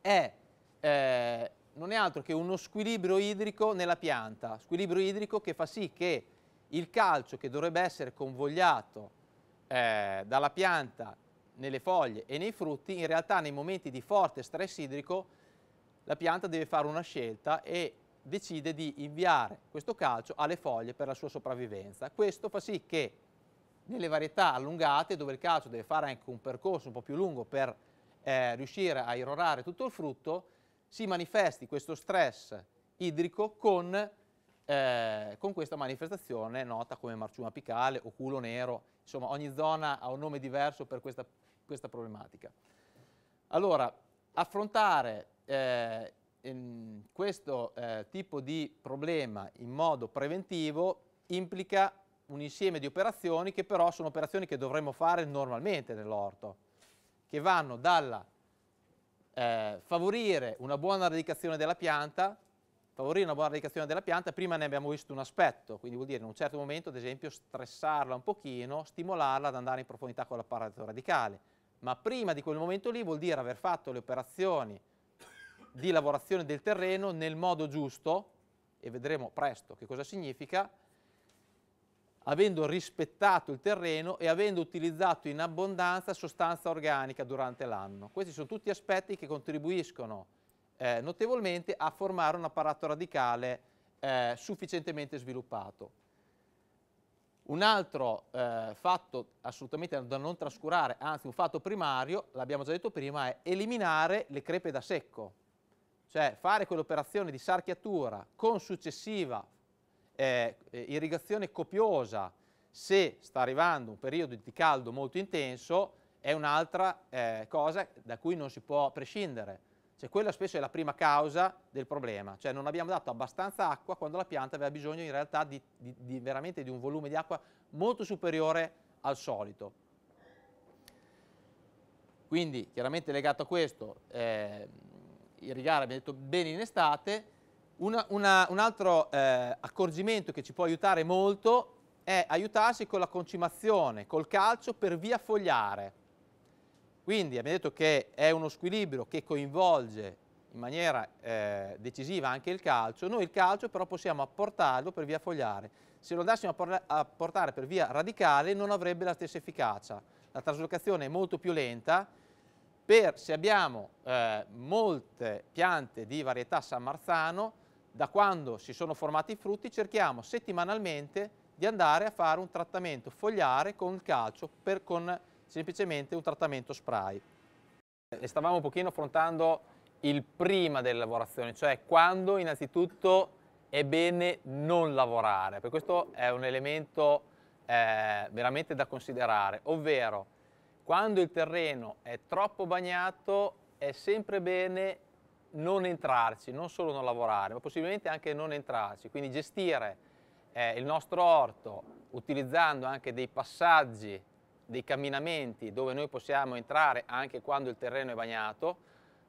è, eh, non è altro che uno squilibrio idrico nella pianta, squilibrio idrico che fa sì che il calcio che dovrebbe essere convogliato eh, dalla pianta nelle foglie e nei frutti, in realtà nei momenti di forte stress idrico la pianta deve fare una scelta e decide di inviare questo calcio alle foglie per la sua sopravvivenza. Questo fa sì che nelle varietà allungate, dove il calcio deve fare anche un percorso un po' più lungo per eh, riuscire a irrorare tutto il frutto, si manifesti questo stress idrico con, eh, con questa manifestazione nota come marciuma apicale o culo nero, insomma ogni zona ha un nome diverso per questa, questa problematica. Allora, affrontare eh, ehm, questo eh, tipo di problema in modo preventivo implica un insieme di operazioni che però sono operazioni che dovremmo fare normalmente nell'orto, che vanno dalla eh, favorire una buona radicazione della pianta, favorire una buona radicazione della pianta, prima ne abbiamo visto un aspetto, quindi vuol dire in un certo momento ad esempio stressarla un pochino, stimolarla ad andare in profondità con l'apparato radicale, ma prima di quel momento lì vuol dire aver fatto le operazioni di lavorazione del terreno nel modo giusto, e vedremo presto che cosa significa, avendo rispettato il terreno e avendo utilizzato in abbondanza sostanza organica durante l'anno. Questi sono tutti aspetti che contribuiscono eh, notevolmente a formare un apparato radicale eh, sufficientemente sviluppato. Un altro eh, fatto assolutamente da non trascurare, anzi un fatto primario, l'abbiamo già detto prima, è eliminare le crepe da secco. Cioè fare quell'operazione di sarchiatura con successiva eh, irrigazione copiosa se sta arrivando un periodo di caldo molto intenso è un'altra eh, cosa da cui non si può prescindere. Cioè quella spesso è la prima causa del problema, cioè non abbiamo dato abbastanza acqua quando la pianta aveva bisogno in realtà di, di, di veramente di un volume di acqua molto superiore al solito. Quindi chiaramente legato a questo eh, irrigare, abbiamo detto bene in estate. Una, una, un altro eh, accorgimento che ci può aiutare molto è aiutarsi con la concimazione, col calcio per via fogliare. Quindi abbiamo detto che è uno squilibrio che coinvolge in maniera eh, decisiva anche il calcio, noi il calcio però possiamo apportarlo per via fogliare. Se lo andassimo a portare per via radicale non avrebbe la stessa efficacia. La traslocazione è molto più lenta per, se abbiamo eh, molte piante di varietà San Marzano, da quando si sono formati i frutti cerchiamo settimanalmente di andare a fare un trattamento fogliare con il calcio, per, con semplicemente un trattamento spray. E stavamo un pochino affrontando il prima della lavorazione, cioè quando innanzitutto è bene non lavorare, per questo è un elemento eh, veramente da considerare, ovvero quando il terreno è troppo bagnato è sempre bene non entrarci, non solo non lavorare, ma possibilmente anche non entrarci, quindi gestire eh, il nostro orto utilizzando anche dei passaggi, dei camminamenti dove noi possiamo entrare anche quando il terreno è bagnato,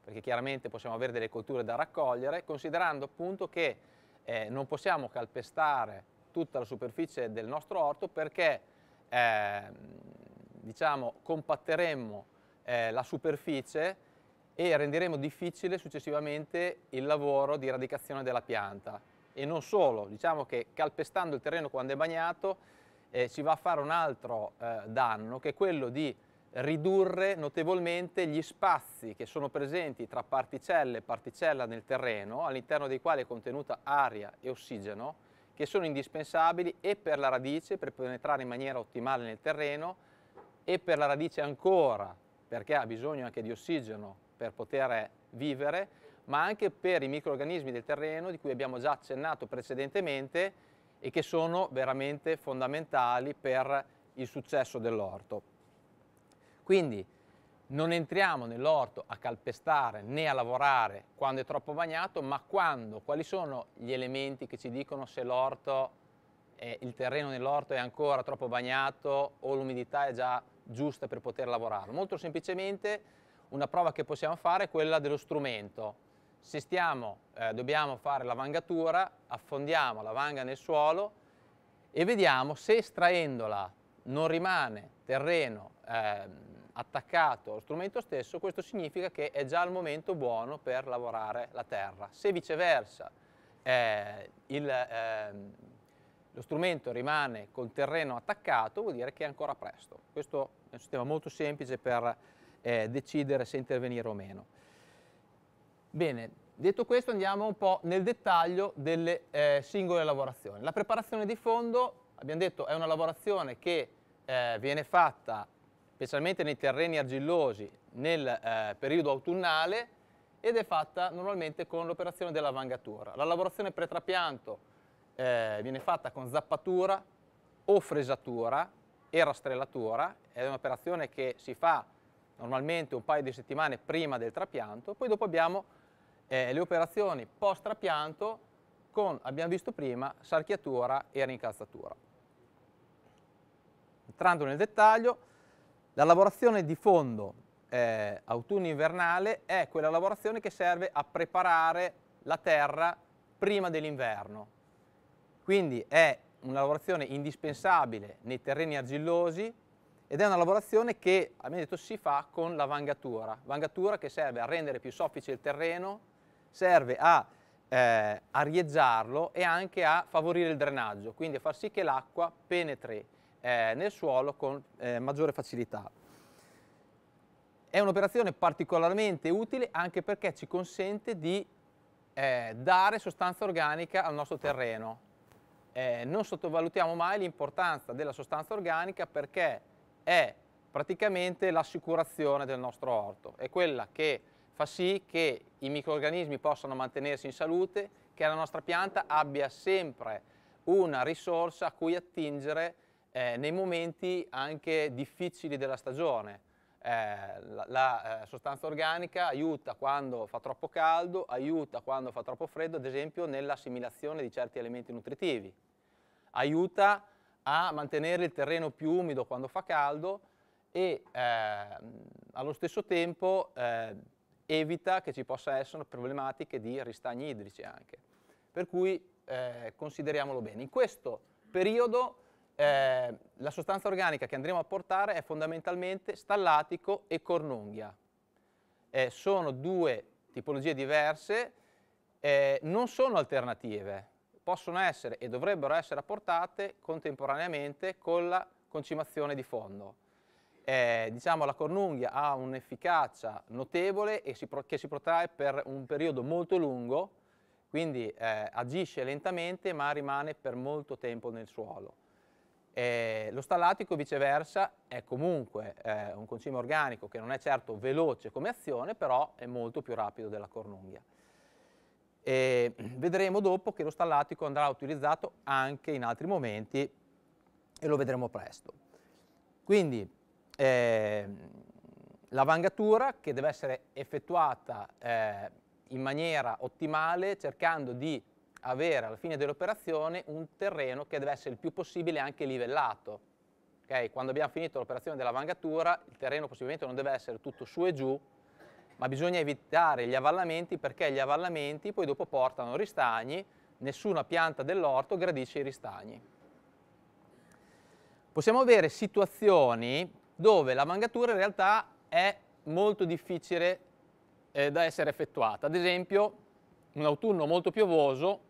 perché chiaramente possiamo avere delle colture da raccogliere, considerando appunto che eh, non possiamo calpestare tutta la superficie del nostro orto perché eh, diciamo, compatteremmo eh, la superficie e renderemo difficile successivamente il lavoro di radicazione della pianta. E non solo, diciamo che calpestando il terreno quando è bagnato eh, si va a fare un altro eh, danno che è quello di ridurre notevolmente gli spazi che sono presenti tra particelle e particella nel terreno, all'interno dei quali è contenuta aria e ossigeno, che sono indispensabili e per la radice, per penetrare in maniera ottimale nel terreno, e per la radice ancora, perché ha bisogno anche di ossigeno per poter vivere, ma anche per i microrganismi del terreno di cui abbiamo già accennato precedentemente e che sono veramente fondamentali per il successo dell'orto. Quindi non entriamo nell'orto a calpestare né a lavorare quando è troppo bagnato, ma quando, quali sono gli elementi che ci dicono se l'orto eh, il terreno nell'orto è ancora troppo bagnato o l'umidità è già giusta per poter lavorarlo. Molto semplicemente una prova che possiamo fare è quella dello strumento. Se stiamo, eh, dobbiamo fare la vangatura, affondiamo la vanga nel suolo e vediamo se estraendola non rimane terreno eh, attaccato allo strumento stesso, questo significa che è già il momento buono per lavorare la terra. Se viceversa eh, il, ehm, lo strumento rimane col terreno attaccato, vuol dire che è ancora presto. Questo è un sistema molto semplice per eh, decidere se intervenire o meno. Bene, detto questo andiamo un po' nel dettaglio delle eh, singole lavorazioni. La preparazione di fondo, abbiamo detto, è una lavorazione che eh, viene fatta specialmente nei terreni argillosi nel eh, periodo autunnale ed è fatta normalmente con l'operazione della vangatura. La lavorazione pretrapianto eh, viene fatta con zappatura o fresatura e rastrellatura, è un'operazione che si fa normalmente un paio di settimane prima del trapianto, poi dopo abbiamo eh, le operazioni post trapianto con, abbiamo visto prima, sarchiatura e rincalzatura. Entrando nel dettaglio, la lavorazione di fondo eh, autunno-invernale è quella lavorazione che serve a preparare la terra prima dell'inverno, quindi è una lavorazione indispensabile nei terreni argillosi ed è una lavorazione che, abbiamo detto, si fa con la vangatura. Vangatura che serve a rendere più soffice il terreno, serve a eh, arieggiarlo e anche a favorire il drenaggio, quindi a far sì che l'acqua penetri eh, nel suolo con eh, maggiore facilità. È un'operazione particolarmente utile anche perché ci consente di eh, dare sostanza organica al nostro terreno, eh, non sottovalutiamo mai l'importanza della sostanza organica perché è praticamente l'assicurazione del nostro orto, è quella che fa sì che i microrganismi possano mantenersi in salute, che la nostra pianta abbia sempre una risorsa a cui attingere eh, nei momenti anche difficili della stagione eh, la, la eh, sostanza organica aiuta quando fa troppo caldo, aiuta quando fa troppo freddo, ad esempio nell'assimilazione di certi elementi nutritivi, aiuta a mantenere il terreno più umido quando fa caldo e eh, allo stesso tempo eh, evita che ci possano essere problematiche di ristagni idrici anche. Per cui eh, consideriamolo bene. In questo periodo eh, la sostanza organica che andremo a portare è fondamentalmente stallatico e cornunghia. Eh, sono due tipologie diverse, eh, non sono alternative, possono essere e dovrebbero essere apportate contemporaneamente con la concimazione di fondo. Eh, diciamo la cornunghia ha un'efficacia notevole e si che si protrae per un periodo molto lungo, quindi eh, agisce lentamente ma rimane per molto tempo nel suolo. Eh, lo stallatico viceversa è comunque eh, un concime organico che non è certo veloce come azione, però è molto più rapido della cornunghia. E vedremo dopo che lo stallatico andrà utilizzato anche in altri momenti e lo vedremo presto. Quindi eh, la vangatura che deve essere effettuata eh, in maniera ottimale cercando di avere alla fine dell'operazione un terreno che deve essere il più possibile anche livellato. Okay? Quando abbiamo finito l'operazione della vangatura, il terreno possibilmente non deve essere tutto su e giù, ma bisogna evitare gli avallamenti perché gli avallamenti poi dopo portano ristagni, nessuna pianta dell'orto gradisce i ristagni. Possiamo avere situazioni dove la vangatura in realtà è molto difficile eh, da essere effettuata. Ad esempio, un autunno molto piovoso,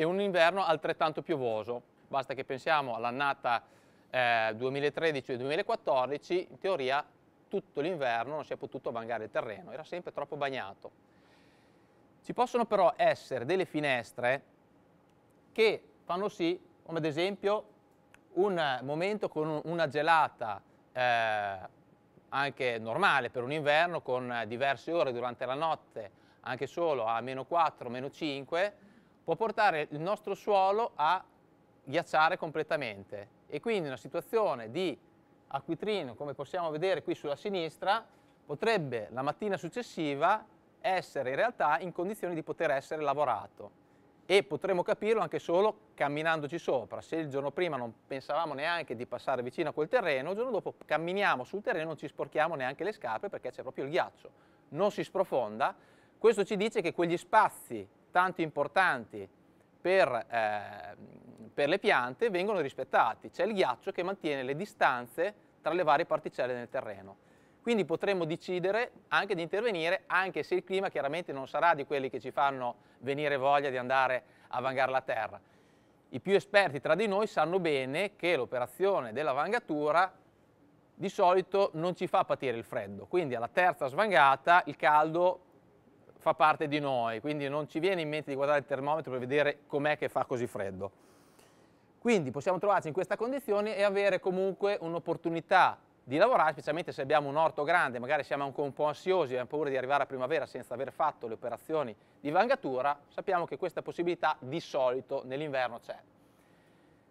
e un inverno altrettanto piovoso. Basta che pensiamo all'annata eh, 2013-2014, in teoria tutto l'inverno non si è potuto vangare il terreno, era sempre troppo bagnato. Ci possono però essere delle finestre che fanno sì, come ad esempio un momento con una gelata eh, anche normale per un inverno, con diverse ore durante la notte, anche solo a meno 4, meno 5, può portare il nostro suolo a ghiacciare completamente e quindi una situazione di acquitrino, come possiamo vedere qui sulla sinistra, potrebbe la mattina successiva essere in realtà in condizioni di poter essere lavorato e potremo capirlo anche solo camminandoci sopra. Se il giorno prima non pensavamo neanche di passare vicino a quel terreno, il giorno dopo camminiamo sul terreno, non ci sporchiamo neanche le scarpe perché c'è proprio il ghiaccio, non si sprofonda. Questo ci dice che quegli spazi soltanto importanti per, eh, per le piante vengono rispettati. C'è il ghiaccio che mantiene le distanze tra le varie particelle nel terreno. Quindi potremmo decidere anche di intervenire, anche se il clima chiaramente non sarà di quelli che ci fanno venire voglia di andare a vangare la terra. I più esperti tra di noi sanno bene che l'operazione della vangatura di solito non ci fa patire il freddo, quindi alla terza svangata il caldo fa parte di noi, quindi non ci viene in mente di guardare il termometro per vedere com'è che fa così freddo. Quindi possiamo trovarci in questa condizione e avere comunque un'opportunità di lavorare, specialmente se abbiamo un orto grande, magari siamo anche un po' ansiosi, abbiamo paura di arrivare a primavera senza aver fatto le operazioni di vangatura, sappiamo che questa possibilità di solito nell'inverno c'è.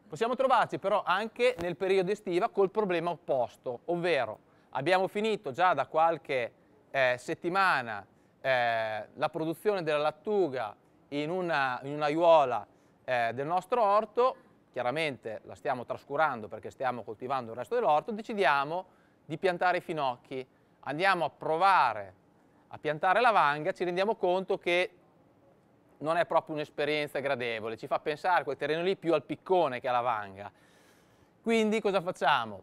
Possiamo trovarci però anche nel periodo estiva col problema opposto, ovvero abbiamo finito già da qualche eh, settimana eh, la produzione della lattuga in una, in un'aiuola eh, del nostro orto, chiaramente la stiamo trascurando perché stiamo coltivando il resto dell'orto, decidiamo di piantare i finocchi, andiamo a provare a piantare la vanga, ci rendiamo conto che non è proprio un'esperienza gradevole, ci fa pensare quel terreno lì più al piccone che alla vanga. Quindi cosa facciamo?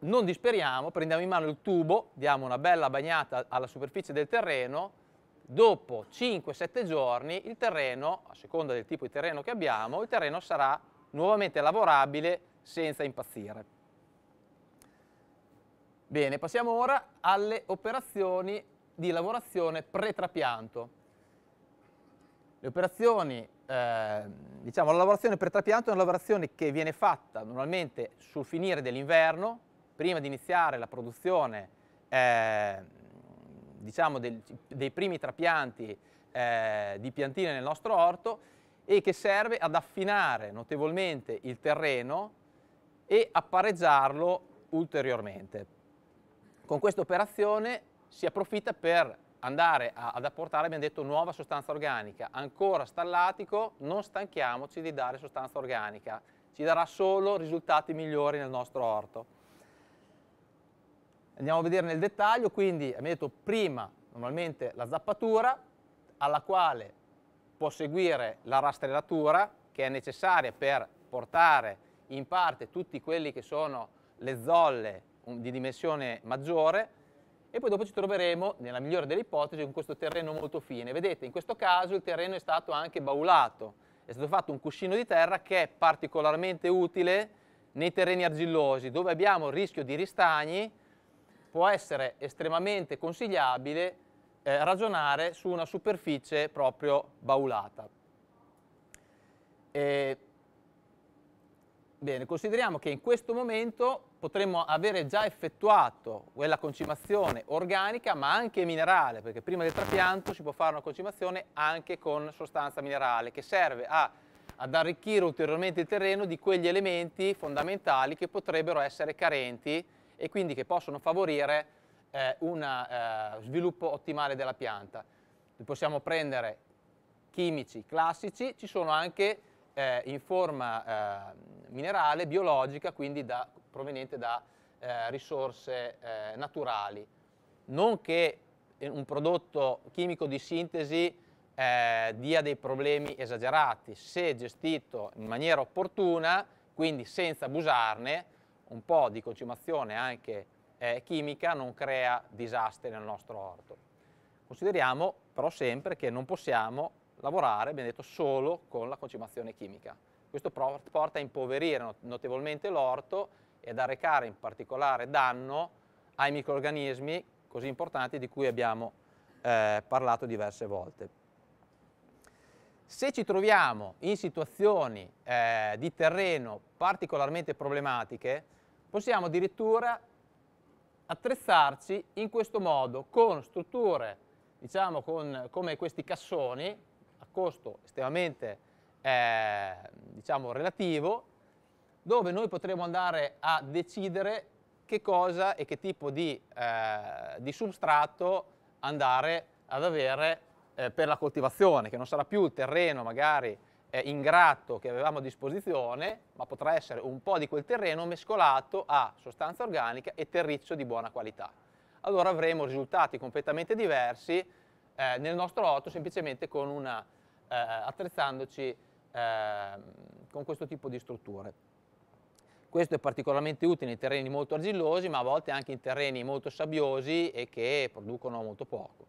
Non disperiamo, prendiamo in mano il tubo, diamo una bella bagnata alla superficie del terreno dopo 5-7 giorni il terreno, a seconda del tipo di terreno che abbiamo, il terreno sarà nuovamente lavorabile senza impazzire. Bene, passiamo ora alle operazioni di lavorazione pre-trapianto. Le operazioni, eh, diciamo, la lavorazione pre-trapianto è una lavorazione che viene fatta normalmente sul finire dell'inverno, prima di iniziare la produzione eh, diciamo, del, dei primi trapianti eh, di piantine nel nostro orto e che serve ad affinare notevolmente il terreno e a pareggiarlo ulteriormente. Con questa operazione si approfitta per andare a, ad apportare, abbiamo detto, nuova sostanza organica. Ancora stallatico, non stanchiamoci di dare sostanza organica, ci darà solo risultati migliori nel nostro orto. Andiamo a vedere nel dettaglio, quindi abbiamo detto prima normalmente la zappatura alla quale può seguire la rastrellatura che è necessaria per portare in parte tutti quelli che sono le zolle um, di dimensione maggiore e poi dopo ci troveremo, nella migliore delle ipotesi, con questo terreno molto fine. Vedete, in questo caso il terreno è stato anche baulato, è stato fatto un cuscino di terra che è particolarmente utile nei terreni argillosi, dove abbiamo il rischio di ristagni può essere estremamente consigliabile eh, ragionare su una superficie proprio baulata. E, bene, consideriamo che in questo momento potremmo avere già effettuato quella concimazione organica ma anche minerale, perché prima del trapianto si può fare una concimazione anche con sostanza minerale che serve a, ad arricchire ulteriormente il terreno di quegli elementi fondamentali che potrebbero essere carenti e quindi che possono favorire eh, un eh, sviluppo ottimale della pianta. Possiamo prendere chimici classici, ci sono anche eh, in forma eh, minerale, biologica, quindi da, proveniente da eh, risorse eh, naturali. Non che un prodotto chimico di sintesi dia dei problemi esagerati, se gestito in maniera opportuna, quindi senza abusarne, un po' di concimazione anche eh, chimica non crea disastri nel nostro orto. Consideriamo però sempre che non possiamo lavorare, abbiamo detto, solo con la concimazione chimica. Questo porta a impoverire notevolmente l'orto e ad arrecare in particolare danno ai microrganismi così importanti di cui abbiamo eh, parlato diverse volte. Se ci troviamo in situazioni eh, di terreno particolarmente problematiche, possiamo addirittura attrezzarci in questo modo con strutture diciamo con, come questi cassoni a costo estremamente eh, diciamo relativo dove noi potremo andare a decidere che cosa e che tipo di, eh, di substrato andare ad avere eh, per la coltivazione che non sarà più il terreno magari eh, ingrato che avevamo a disposizione, ma potrà essere un po' di quel terreno mescolato a sostanza organica e terriccio di buona qualità. Allora avremo risultati completamente diversi eh, nel nostro lotto semplicemente una, eh, attrezzandoci ehm, con questo tipo di strutture. Questo è particolarmente utile in terreni molto argillosi, ma a volte anche in terreni molto sabbiosi e che producono molto poco.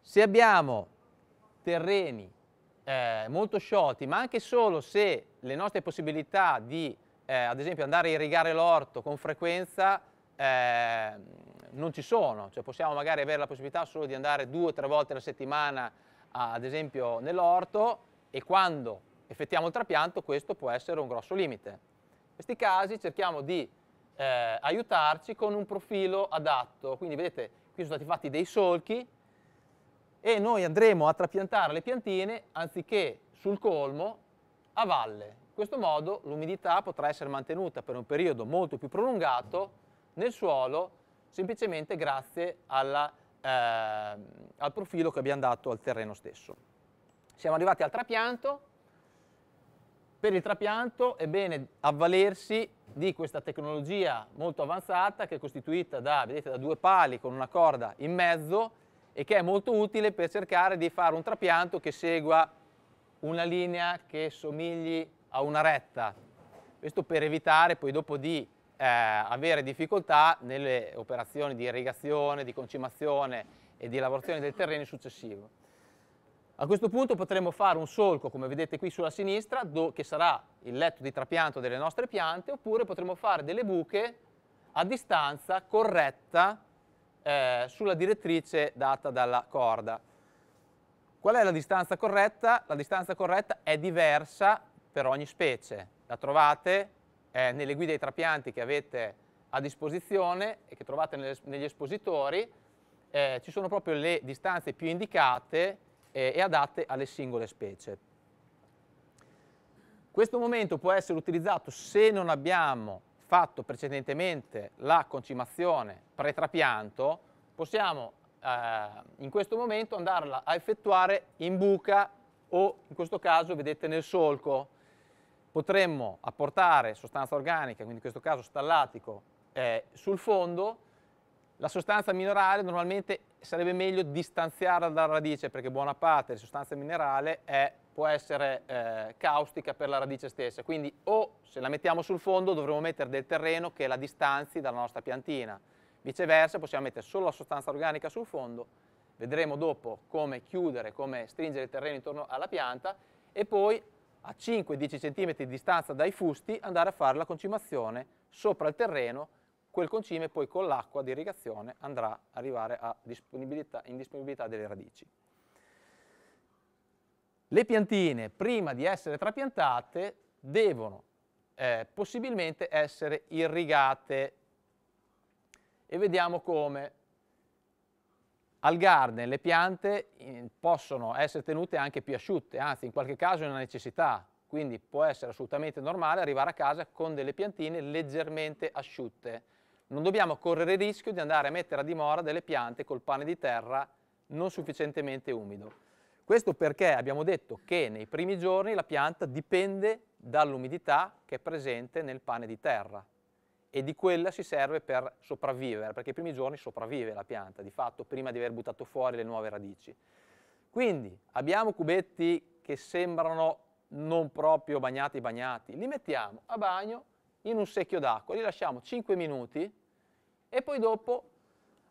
Se abbiamo terreni eh, molto sciolti, ma anche solo se le nostre possibilità di, eh, ad esempio, andare a irrigare l'orto con frequenza eh, non ci sono, cioè possiamo magari avere la possibilità solo di andare due o tre volte alla settimana, a, ad esempio, nell'orto e quando effettuiamo il trapianto questo può essere un grosso limite. In questi casi cerchiamo di eh, aiutarci con un profilo adatto, quindi vedete qui sono stati fatti dei solchi e noi andremo a trapiantare le piantine anziché sul colmo a valle. In questo modo l'umidità potrà essere mantenuta per un periodo molto più prolungato nel suolo semplicemente grazie alla, eh, al profilo che abbiamo dato al terreno stesso. Siamo arrivati al trapianto. Per il trapianto è bene avvalersi di questa tecnologia molto avanzata che è costituita da, vedete, da due pali con una corda in mezzo e che è molto utile per cercare di fare un trapianto che segua una linea che somigli a una retta. Questo per evitare poi dopo di eh, avere difficoltà nelle operazioni di irrigazione, di concimazione e di lavorazione del terreno successivo. A questo punto potremo fare un solco, come vedete qui sulla sinistra, che sarà il letto di trapianto delle nostre piante, oppure potremo fare delle buche a distanza corretta eh, sulla direttrice data dalla corda. Qual è la distanza corretta? La distanza corretta è diversa per ogni specie. La trovate eh, nelle guide ai trapianti che avete a disposizione e che trovate nelle, negli espositori. Eh, ci sono proprio le distanze più indicate eh, e adatte alle singole specie. Questo momento può essere utilizzato se non abbiamo fatto precedentemente la concimazione pretrapianto, possiamo eh, in questo momento andarla a effettuare in buca o in questo caso vedete nel solco. Potremmo apportare sostanza organica, quindi in questo caso stallatico, eh, sul fondo, la sostanza minerale normalmente sarebbe meglio distanziarla dalla radice perché buona parte della sostanza minerale è può essere eh, caustica per la radice stessa, quindi o se la mettiamo sul fondo dovremo mettere del terreno che la distanzi dalla nostra piantina, viceversa possiamo mettere solo la sostanza organica sul fondo, vedremo dopo come chiudere, come stringere il terreno intorno alla pianta e poi a 5-10 cm di distanza dai fusti andare a fare la concimazione sopra il terreno, quel concime poi con l'acqua di irrigazione andrà ad arrivare a in disponibilità delle radici. Le piantine, prima di essere trapiantate, devono eh, possibilmente essere irrigate. E vediamo come. Al garden le piante possono essere tenute anche più asciutte, anzi in qualche caso è una necessità, quindi può essere assolutamente normale arrivare a casa con delle piantine leggermente asciutte. Non dobbiamo correre il rischio di andare a mettere a dimora delle piante col pane di terra non sufficientemente umido. Questo perché abbiamo detto che nei primi giorni la pianta dipende dall'umidità che è presente nel pane di terra e di quella si serve per sopravvivere, perché i primi giorni sopravvive la pianta, di fatto, prima di aver buttato fuori le nuove radici. Quindi abbiamo cubetti che sembrano non proprio bagnati bagnati, li mettiamo a bagno in un secchio d'acqua, li lasciamo 5 minuti e poi dopo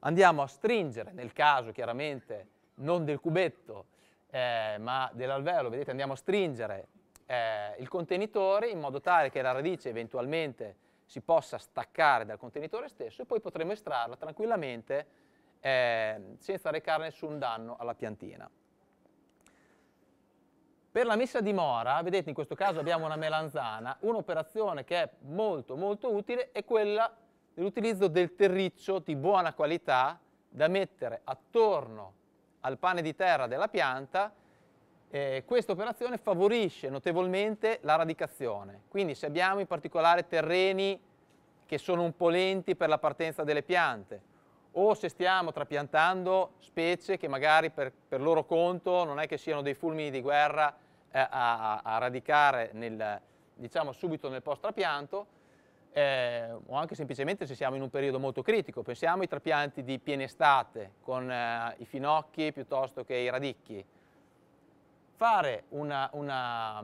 andiamo a stringere, nel caso chiaramente non del cubetto, eh, ma dell'alveolo, vedete, andiamo a stringere eh, il contenitore in modo tale che la radice eventualmente si possa staccare dal contenitore stesso e poi potremo estrarla tranquillamente eh, senza recare nessun danno alla piantina. Per la messa a dimora, vedete in questo caso abbiamo una melanzana, un'operazione che è molto molto utile è quella dell'utilizzo del terriccio di buona qualità da mettere attorno al pane di terra della pianta, eh, questa operazione favorisce notevolmente la radicazione. Quindi se abbiamo in particolare terreni che sono un po' lenti per la partenza delle piante, o se stiamo trapiantando specie che magari per, per loro conto non è che siano dei fulmini di guerra eh, a, a, radicare nel, diciamo, subito nel post-trapianto, eh, o anche semplicemente se siamo in un periodo molto critico. Pensiamo ai trapianti di piena estate con eh, i finocchi piuttosto che i radicchi. Una, una,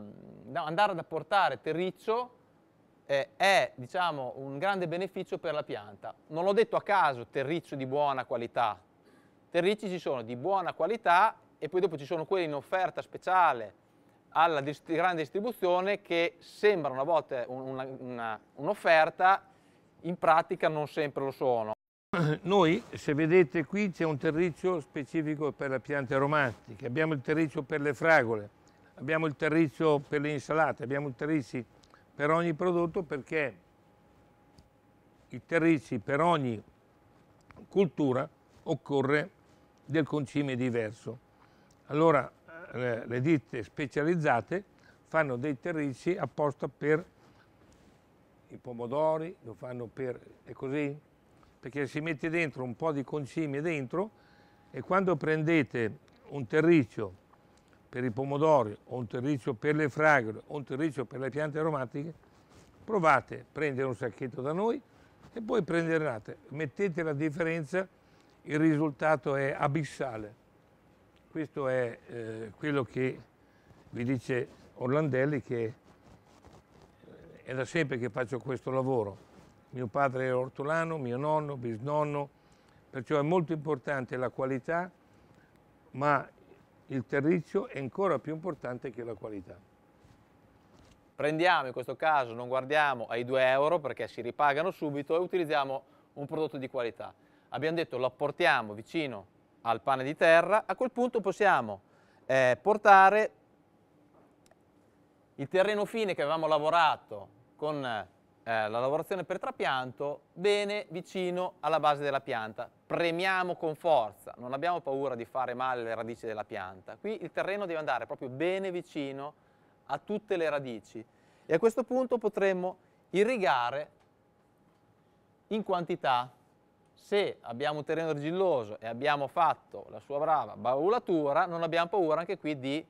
andare ad apportare terriccio eh, è diciamo, un grande beneficio per la pianta. Non l'ho detto a caso terriccio di buona qualità. Terricci ci sono di buona qualità e poi dopo ci sono quelli in offerta speciale alla dist grande distribuzione che sembra una volta un'offerta, un in pratica non sempre lo sono. Noi, se vedete qui, c'è un terriccio specifico per le piante aromatiche, abbiamo il terriccio per le fragole, abbiamo il terriccio per le insalate, abbiamo il terriccio per ogni prodotto perché i terricci per ogni cultura occorre del concime diverso. Allora, eh, le, ditte specializzate fanno dei terricci apposta per i pomodori, lo fanno per... è così? Perché si mette dentro un po' di concime dentro e quando prendete un terriccio per i pomodori o un terriccio per le fragole o un terriccio per le piante aromatiche, provate a prendere un sacchetto da noi e poi prendere un altro. Mettete la differenza, il risultato è abissale. Questo è eh, quello che vi dice Orlandelli che eh, è da sempre che faccio questo lavoro. Mio padre è ortolano, mio nonno, bisnonno, perciò è molto importante la qualità, ma il terriccio è ancora più importante che la qualità. Prendiamo in questo caso, non guardiamo ai 2 euro perché si ripagano subito e utilizziamo un prodotto di qualità. Abbiamo detto lo portiamo vicino al pane di terra, a quel punto possiamo eh, portare il terreno fine che avevamo lavorato con eh, la lavorazione per trapianto bene vicino alla base della pianta. Premiamo con forza, non abbiamo paura di fare male le radici della pianta. Qui il terreno deve andare proprio bene vicino a tutte le radici e a questo punto potremmo irrigare in quantità se abbiamo un terreno argilloso e abbiamo fatto la sua brava baulatura, non abbiamo paura anche qui di,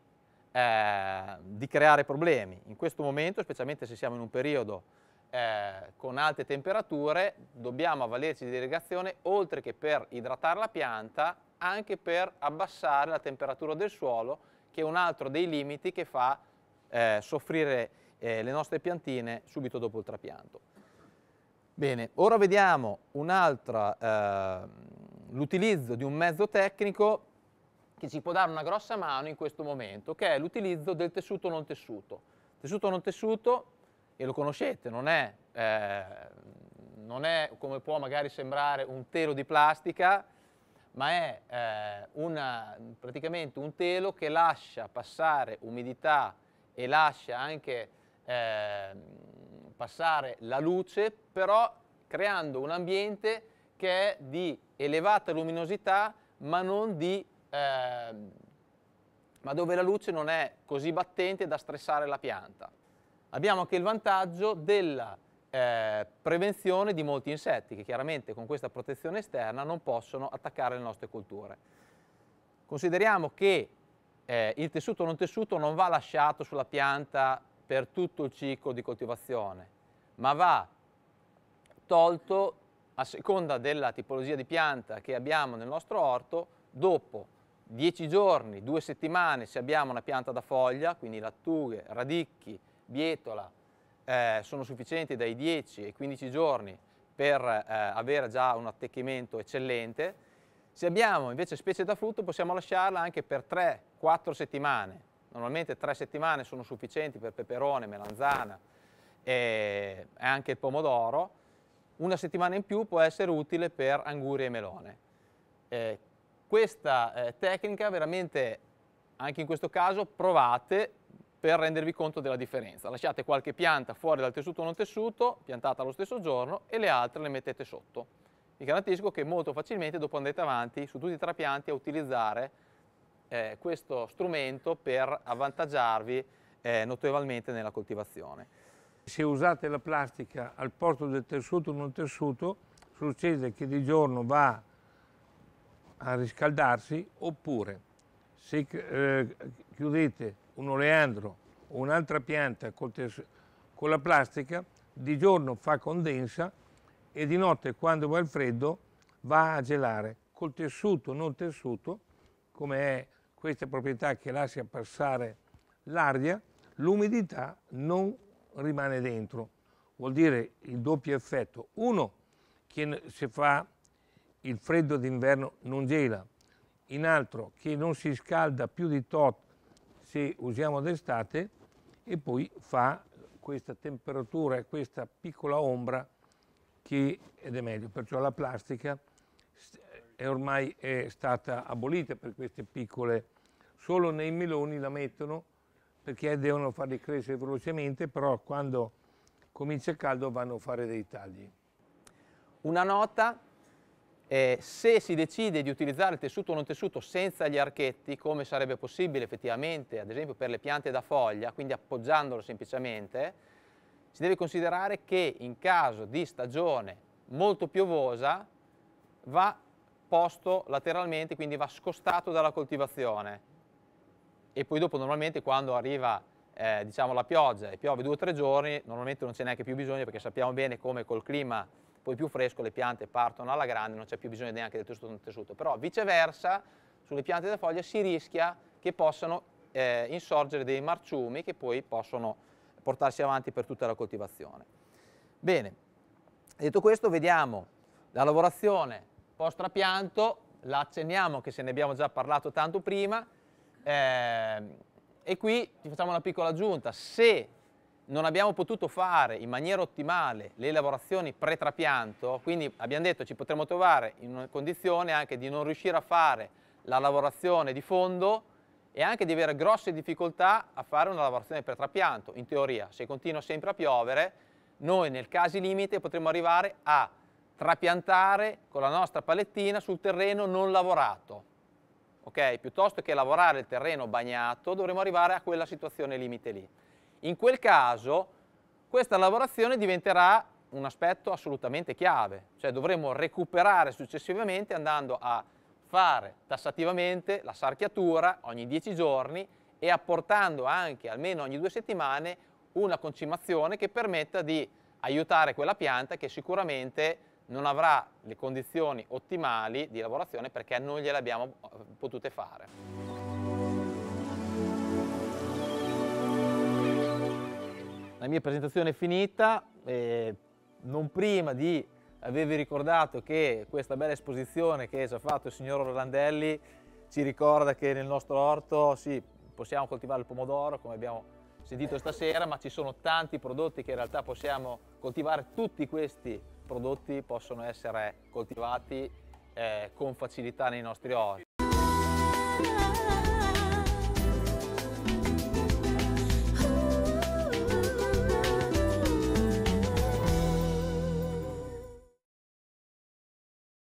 eh, di creare problemi. In questo momento, specialmente se siamo in un periodo eh, con alte temperature, dobbiamo avvalerci di irrigazione oltre che per idratare la pianta, anche per abbassare la temperatura del suolo, che è un altro dei limiti che fa eh, soffrire eh, le nostre piantine subito dopo il trapianto. Bene, ora vediamo un'altra, eh, l'utilizzo di un mezzo tecnico che ci può dare una grossa mano in questo momento, che è l'utilizzo del tessuto non tessuto. Tessuto non tessuto, e lo conoscete, non è, eh, non è come può magari sembrare un telo di plastica, ma è eh, una, praticamente un telo che lascia passare umidità e lascia anche ehm, passare la luce, però creando un ambiente che è di elevata luminosità, ma non di... Eh, ma dove la luce non è così battente da stressare la pianta. Abbiamo anche il vantaggio della eh, prevenzione di molti insetti che chiaramente con questa protezione esterna non possono attaccare le nostre colture. Consideriamo che eh, il tessuto non tessuto non va lasciato sulla pianta per tutto il ciclo di coltivazione, ma va tolto a seconda della tipologia di pianta che abbiamo nel nostro orto dopo 10 giorni, 2 settimane se abbiamo una pianta da foglia, quindi lattughe, radicchi, bietola, eh, sono sufficienti dai 10 ai 15 giorni per eh, avere già un attecchimento eccellente. Se abbiamo invece specie da frutto possiamo lasciarla anche per 3-4 settimane, Normalmente tre settimane sono sufficienti per peperone, melanzana e anche il pomodoro. Una settimana in più può essere utile per anguria e melone. Eh, questa eh, tecnica veramente, anche in questo caso, provate per rendervi conto della differenza. Lasciate qualche pianta fuori dal tessuto o non tessuto, piantata lo stesso giorno, e le altre le mettete sotto. Vi garantisco che molto facilmente dopo andrete avanti su tutti i trapianti a utilizzare eh, questo strumento per avvantaggiarvi eh, notevolmente nella coltivazione. Se usate la plastica al posto del tessuto non tessuto, succede che di giorno va a riscaldarsi oppure se eh, chiudete un oleandro o un'altra pianta con, con la plastica, di giorno fa condensa e di notte quando va il freddo va a gelare col tessuto non tessuto come è queste proprietà che lascia passare l'aria, l'umidità non rimane dentro. Vuol dire il doppio effetto. Uno, che se fa il freddo d'inverno non gela. In altro, che non si scalda più di tot se usiamo d'estate e poi fa questa temperatura e questa piccola ombra che ed è meglio. Perciò la plastica è ormai è stata abolita per queste piccole solo nei meloni la mettono perché devono farli crescere velocemente, però quando comincia il caldo vanno a fare dei tagli. Una nota, eh, se si decide di utilizzare il tessuto o non tessuto senza gli archetti, come sarebbe possibile effettivamente, ad esempio per le piante da foglia, quindi appoggiandolo semplicemente, si deve considerare che in caso di stagione molto piovosa va posto lateralmente, quindi va scostato dalla coltivazione e poi dopo normalmente quando arriva eh, diciamo la pioggia e piove due o tre giorni, normalmente non c'è neanche più bisogno perché sappiamo bene come col clima poi più fresco le piante partono alla grande, non c'è più bisogno neanche del tessuto, del tessuto. però viceversa sulle piante da foglia si rischia che possano eh, insorgere dei marciumi che poi possono portarsi avanti per tutta la coltivazione. Bene, detto questo vediamo la lavorazione post trapianto, la accenniamo che se ne abbiamo già parlato tanto prima, eh, e qui ti facciamo una piccola aggiunta, se non abbiamo potuto fare in maniera ottimale le lavorazioni pre-trapianto, quindi abbiamo detto ci potremmo trovare in una condizione anche di non riuscire a fare la lavorazione di fondo e anche di avere grosse difficoltà a fare una lavorazione pre-trapianto, in teoria se continua sempre a piovere noi nel caso limite potremmo arrivare a trapiantare con la nostra palettina sul terreno non lavorato, ok? piuttosto che lavorare il terreno bagnato, dovremo arrivare a quella situazione limite lì. In quel caso questa lavorazione diventerà un aspetto assolutamente chiave, cioè dovremo recuperare successivamente andando a fare tassativamente la sarchiatura ogni 10 giorni e apportando anche almeno ogni due settimane una concimazione che permetta di aiutare quella pianta che sicuramente non avrà le condizioni ottimali di lavorazione perché non gliele abbiamo eh, potute fare. La mia presentazione è finita, eh, non prima di avervi ricordato che questa bella esposizione che ci ha fatto il signor Orlandelli ci ricorda che nel nostro orto sì, possiamo coltivare il pomodoro come abbiamo sentito stasera, ma ci sono tanti prodotti che in realtà possiamo coltivare, tutti questi prodotti possono essere coltivati eh, con facilità nei nostri orti.